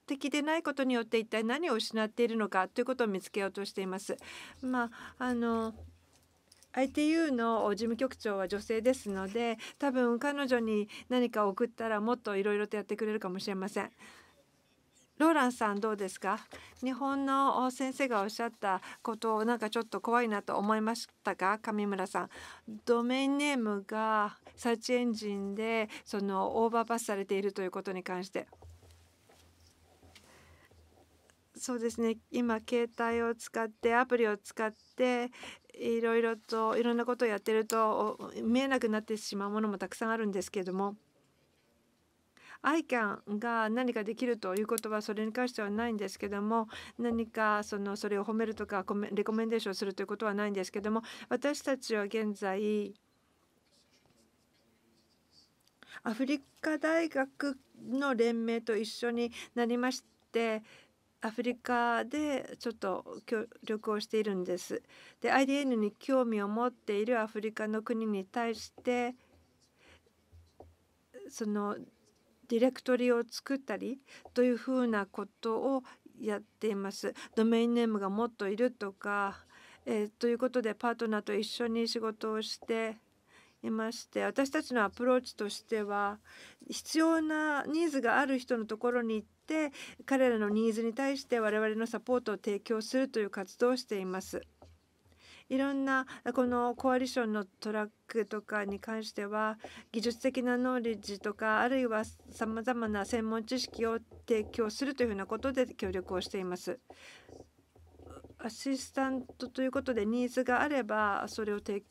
的でないことによって一体何を失っているのかということを見つけようとしています。まあ、あの ITU の事務局長は女性ですので多分彼女に何か送ったらもっといろいろとやってくれるかもしれません。ローランさんどうですか日本の先生がおっしゃったことをなんかちょっと怖いなと思いましたか上村さんドメインネームがサーチエンジンでそのオーバーパスされているということに関してそうですね今携帯を使ってアプリを使っていろいろといろんなことをやってると見えなくなってしまうものもたくさんあるんですけれども ICAN が何かできるということはそれに関してはないんですけども何かそのそれを褒めるとかレコメンデーションするということはないんですけども私たちは現在アフリカ大学の連盟と一緒になりましてアフリカでちょっと協力をしているんです。で IDN に興味を持っているアフリカの国に対してそのディレクトリを作ったりというふうなことをやっています。ドメインネームがもっといるとか、えー、ということでパートナーと一緒に仕事をしていまして私たちのアプローチとしては必要なニーズがある人のところに行ってして彼らのニーズに対して我々のサポートを提供するという活動をしています。いろんなこのコアリションのトラックとかに関しては技術的なノーレッジとかあるいはさまざまな専門知識を提供するというふうなことで協力をしています。アシスタントということでニーズがあればそれを提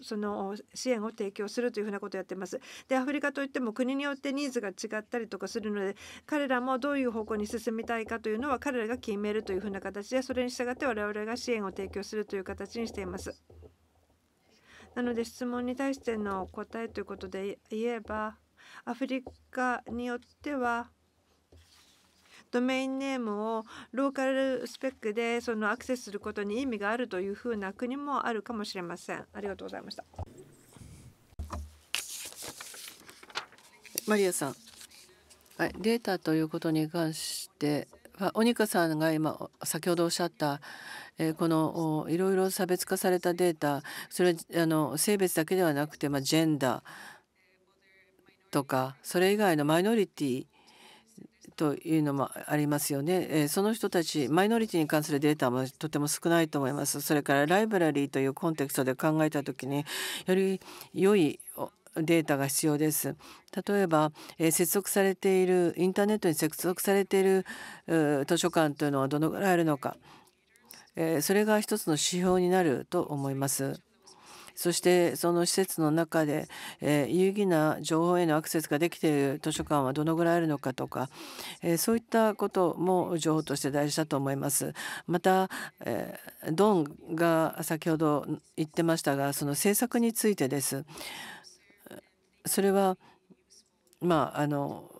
その支援を提供するというふうなことをやってます。でアフリカといっても国によってニーズが違ったりとかするので彼らもどういう方向に進みたいかというのは彼らが決めるというふうな形でそれに従って我々が支援を提供するという形にしています。なので質問に対しての答えということで言えばアフリカによってはドメインネームをローカルスペックでそのアクセスすることに意味があるというふうな国もあるかもしれません。ありがとうございました。マリアさん、はい、データということに関しては、オニカさんが今先ほどおっしゃったえこのいろいろ差別化されたデータそれあの性別だけではなくて、まあ、ジェンダーとかそれ以外のマイノリティというのもありますよね、えその人たちマイノリティに関するデータもとても少ないと思いますそれからライブラリーというコンテクストで考えた時により良いデータが必要です。例えば、えー、接続されているインターネットに接続されている図書館というのはどのぐらいあるのか、えー、それが一つの指標になると思います。そしてその施設の中で、えー、有意義な情報へのアクセスができている図書館はどのぐらいあるのかとか、えー、そういったことも情報として大事だと思います。また、えー、ドンが先ほど言ってましたがその政策についてです。それはまああの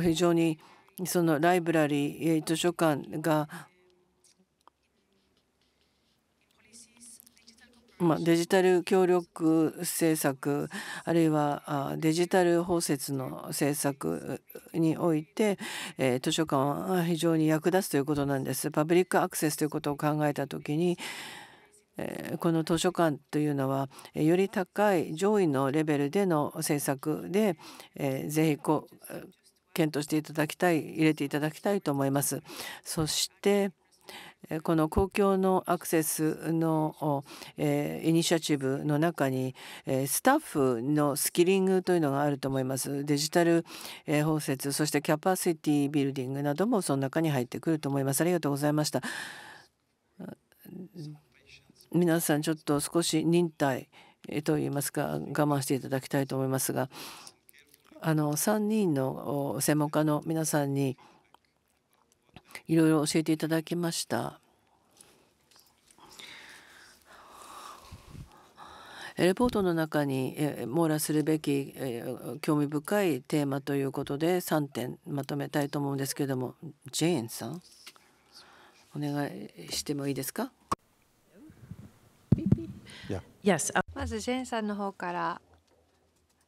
非常にそのライブラリー図書館がまあ、デジタル協力政策あるいはデジタル包摂の政策において、えー、図書館は非常に役立つということなんです。パブリックアクセスということを考えた時にこの図書館というのはより高い上位のレベルでの政策で、えー、ぜひこ検討していただきたい入れていただきたいと思います。そしてこの公共のアクセスのイニシアチブの中にスタッフのスキリングというのがあると思いますデジタル包摂そしてキャパシティビルディングなどもその中に入ってくると思いますありがとうございました皆さんちょっと少し忍耐といいますか我慢していただきたいと思いますがあの3人の専門家の皆さんにいろいろ教えていただきました。レポートの中に網羅するべき興味深いテーマということで3点まとめたいと思うんですけれどもジェーンさんお願いしてもいいですかまずジェーンさんの方から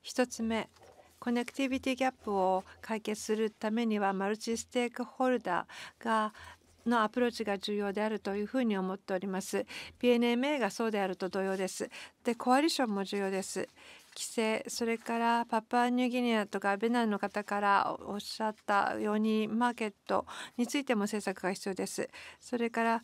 一つ目コネクティビティギャップを解決するためにはマルチステークホルダーがのアプローチが重要であるというふうに思っております。PNMA がそうであると同様です。で、コアリションも重要です。規制それからパパニューギニアとかベナンの方からおっしゃったようにマーケットについても政策が必要ですそれから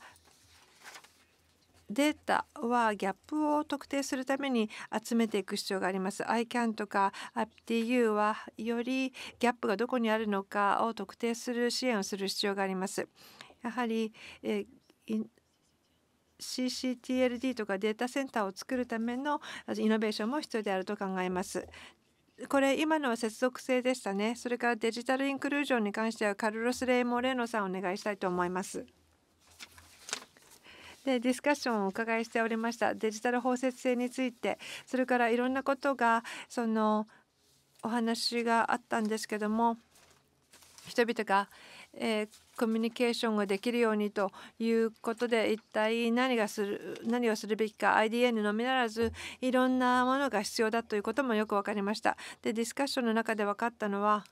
データはギャップを特定するために集めていく必要があります。ICAN とか APTU はよりギャップがどこにあるのかを特定する支援をする必要があります。やはり、え CCTLD とかデータセンターを作るためのイノベーションも必要であると考えます。これ今のは接続性でしたね。それからデジタルインクルージョンに関してはカルロス・レイモレーノさんお願いしたいと思います。でディスカッションをお伺いしておりましたデジタル包摂性についてそれからいろんなことがそのお話があったんですけども人々が、えー、コミュニケーションができるようにということで一体何がする何をするべきか IDN のみならずいろんなものが必要だということもよく分かりました。でディスカッションの中で分かったのは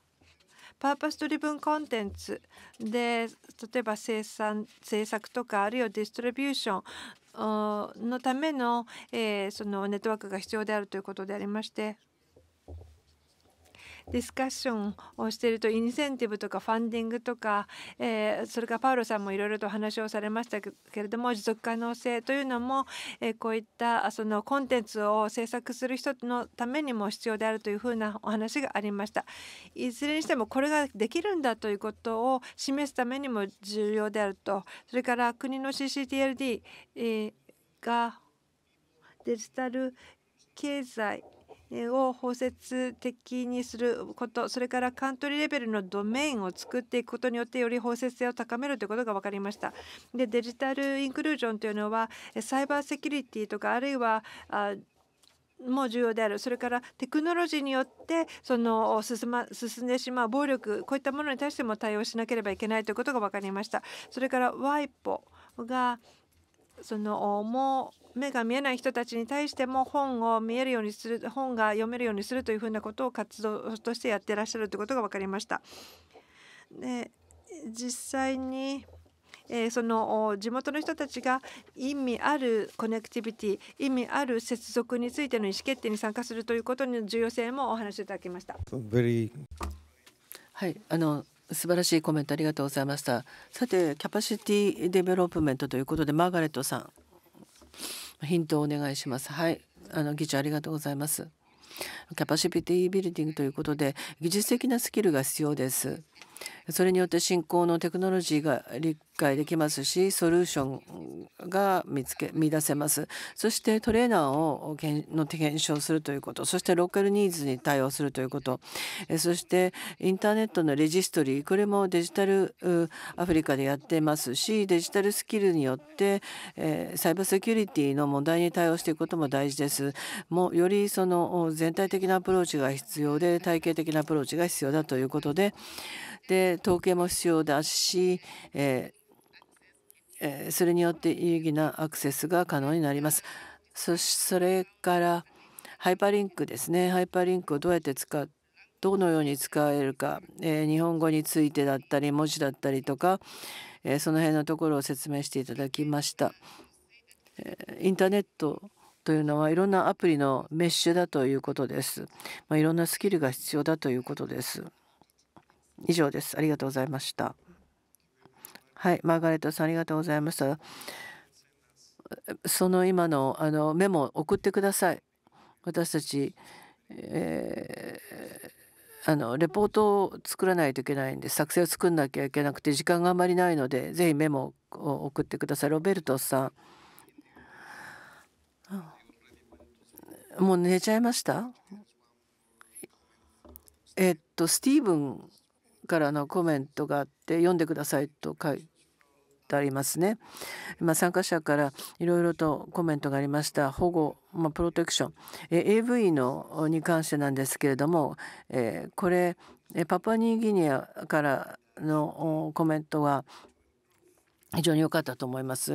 パーパスドリブンコンテンツで例えば生産制作とかあるいはディストリビューションのための,、えー、そのネットワークが必要であるということでありましてディスカッションをしているとインセンティブとかファンディングとか、えー、それからパウロさんもいろいろと話をされましたけれども持続可能性というのも、えー、こういったそのコンテンツを制作する人のためにも必要であるというふうなお話がありました。いずれにしてもこれができるんだということを示すためにも重要であるとそれから国の CCTLD がデジタル経済を包摂的にすることそれからカントリーレベルのドメインを作っていくことによってより包摂性を高めるということが分かりましたでデジタルインクルージョンというのはサイバーセキュリティとかあるいはあも重要であるそれからテクノロジーによってその進,、ま、進んでしまう暴力こういったものに対しても対応しなければいけないということが分かりましたそれからワイポがそのもう目が見えない人たちに対しても本を見えるようにする本が読めるようにするというふうなことを活動としてやってらっしゃるということが分かりました。で実際にえその地元の人たちが意味あるコネクティビティ意味ある接続についての意思決定に参加するということの重要性もお話しいただきました。はいあの素晴らしいコメントありがとうございました。さてキャパシティデベロップメントということでマーガレットさんヒントをお願いします。はい、あの議長ありがとうございます。キャパシティビルディングということで技術的なスキルが必要です。それによって信仰のテクノロジーが理解できますしソリューションが見つけ見出せますそしてトレーナーをの検証するということそしてローカルニーズに対応するということそしてインターネットのレジストリーこれもデジタルアフリカでやってますしデジタルスキルによってサイバーセキュリティの問題に対応していくことも大事ですもうよりその全体的なアプローチが必要で体系的なアプローチが必要だということでで統計も必要だし、えー、それによって有意義なアクセスが可能になります。そそれからハイパーリンクですね。ハイパーリンクをどうやって使うどのように使えるか、えー、日本語についてだったり文字だったりとか、えー、その辺のところを説明していただきました。えインターネットというのはいろんなアプリのメッシュだということです。まあ、いろんなスキルが必要だということです。以上です。ありがとうございました。はい、マーガレットさんありがとうございました。その今のあのメモを送ってください。私たち、えー、あのレポートを作らないといけないんで作成を作んなきゃいけなくて時間があまりないのでぜひメモを送ってください。ロベルトさんもう寝ちゃいましたえっとスティーブンからのコメントがあって読んでくださいと書いてありますね。まあ、参加者からいろいろとコメントがありました保護、まあ、プロテクションえ AV のに関してなんですけれども、えー、これパパニーギニアからのコメントは非常に良かったと思います。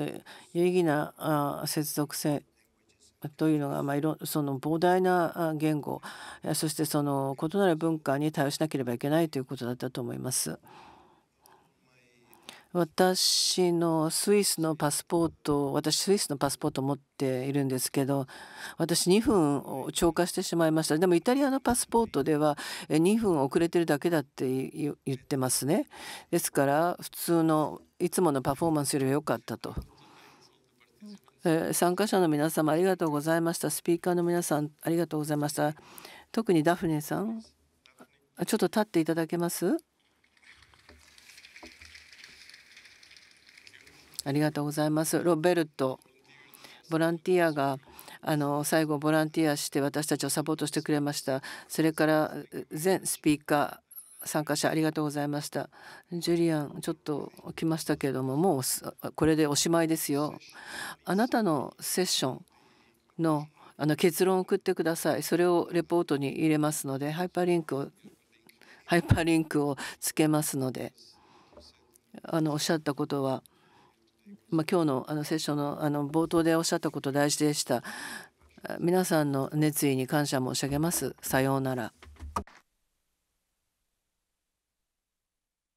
有意義な接続性というのが、まあ、いろその膨大な言語そしてその異なる文化に対応しなければいけないということだったと思います。私のスイスのパスポート私スイスのパスポートを持っているんですけど私2分を超過してしまいましたでもイタリアのパスポートでは2分遅れてるだけだって言ってますねですから普通のいつものパフォーマンスよりは良かったとえ参加者の皆様ありがとうございましたスピーカーの皆さんありがとうございました特にダフネさんちょっと立っていただけますありがとうございますロベルトボランティアがあの最後ボランティアして私たちをサポートしてくれましたそれから全スピーカー参加者ありがとうございましたジュリアンちょっと来ましたけれどももうこれでおしまいですよあなたのセッションのあの結論を送ってくださいそれをレポートに入れますのでハイパーリンクをハイパーリンクをつけますのであのおっしゃったことは、まあ、今日のあのセッションのあの冒頭でおっしゃったこと大事でした皆さんの熱意に感謝申し上げますさようなら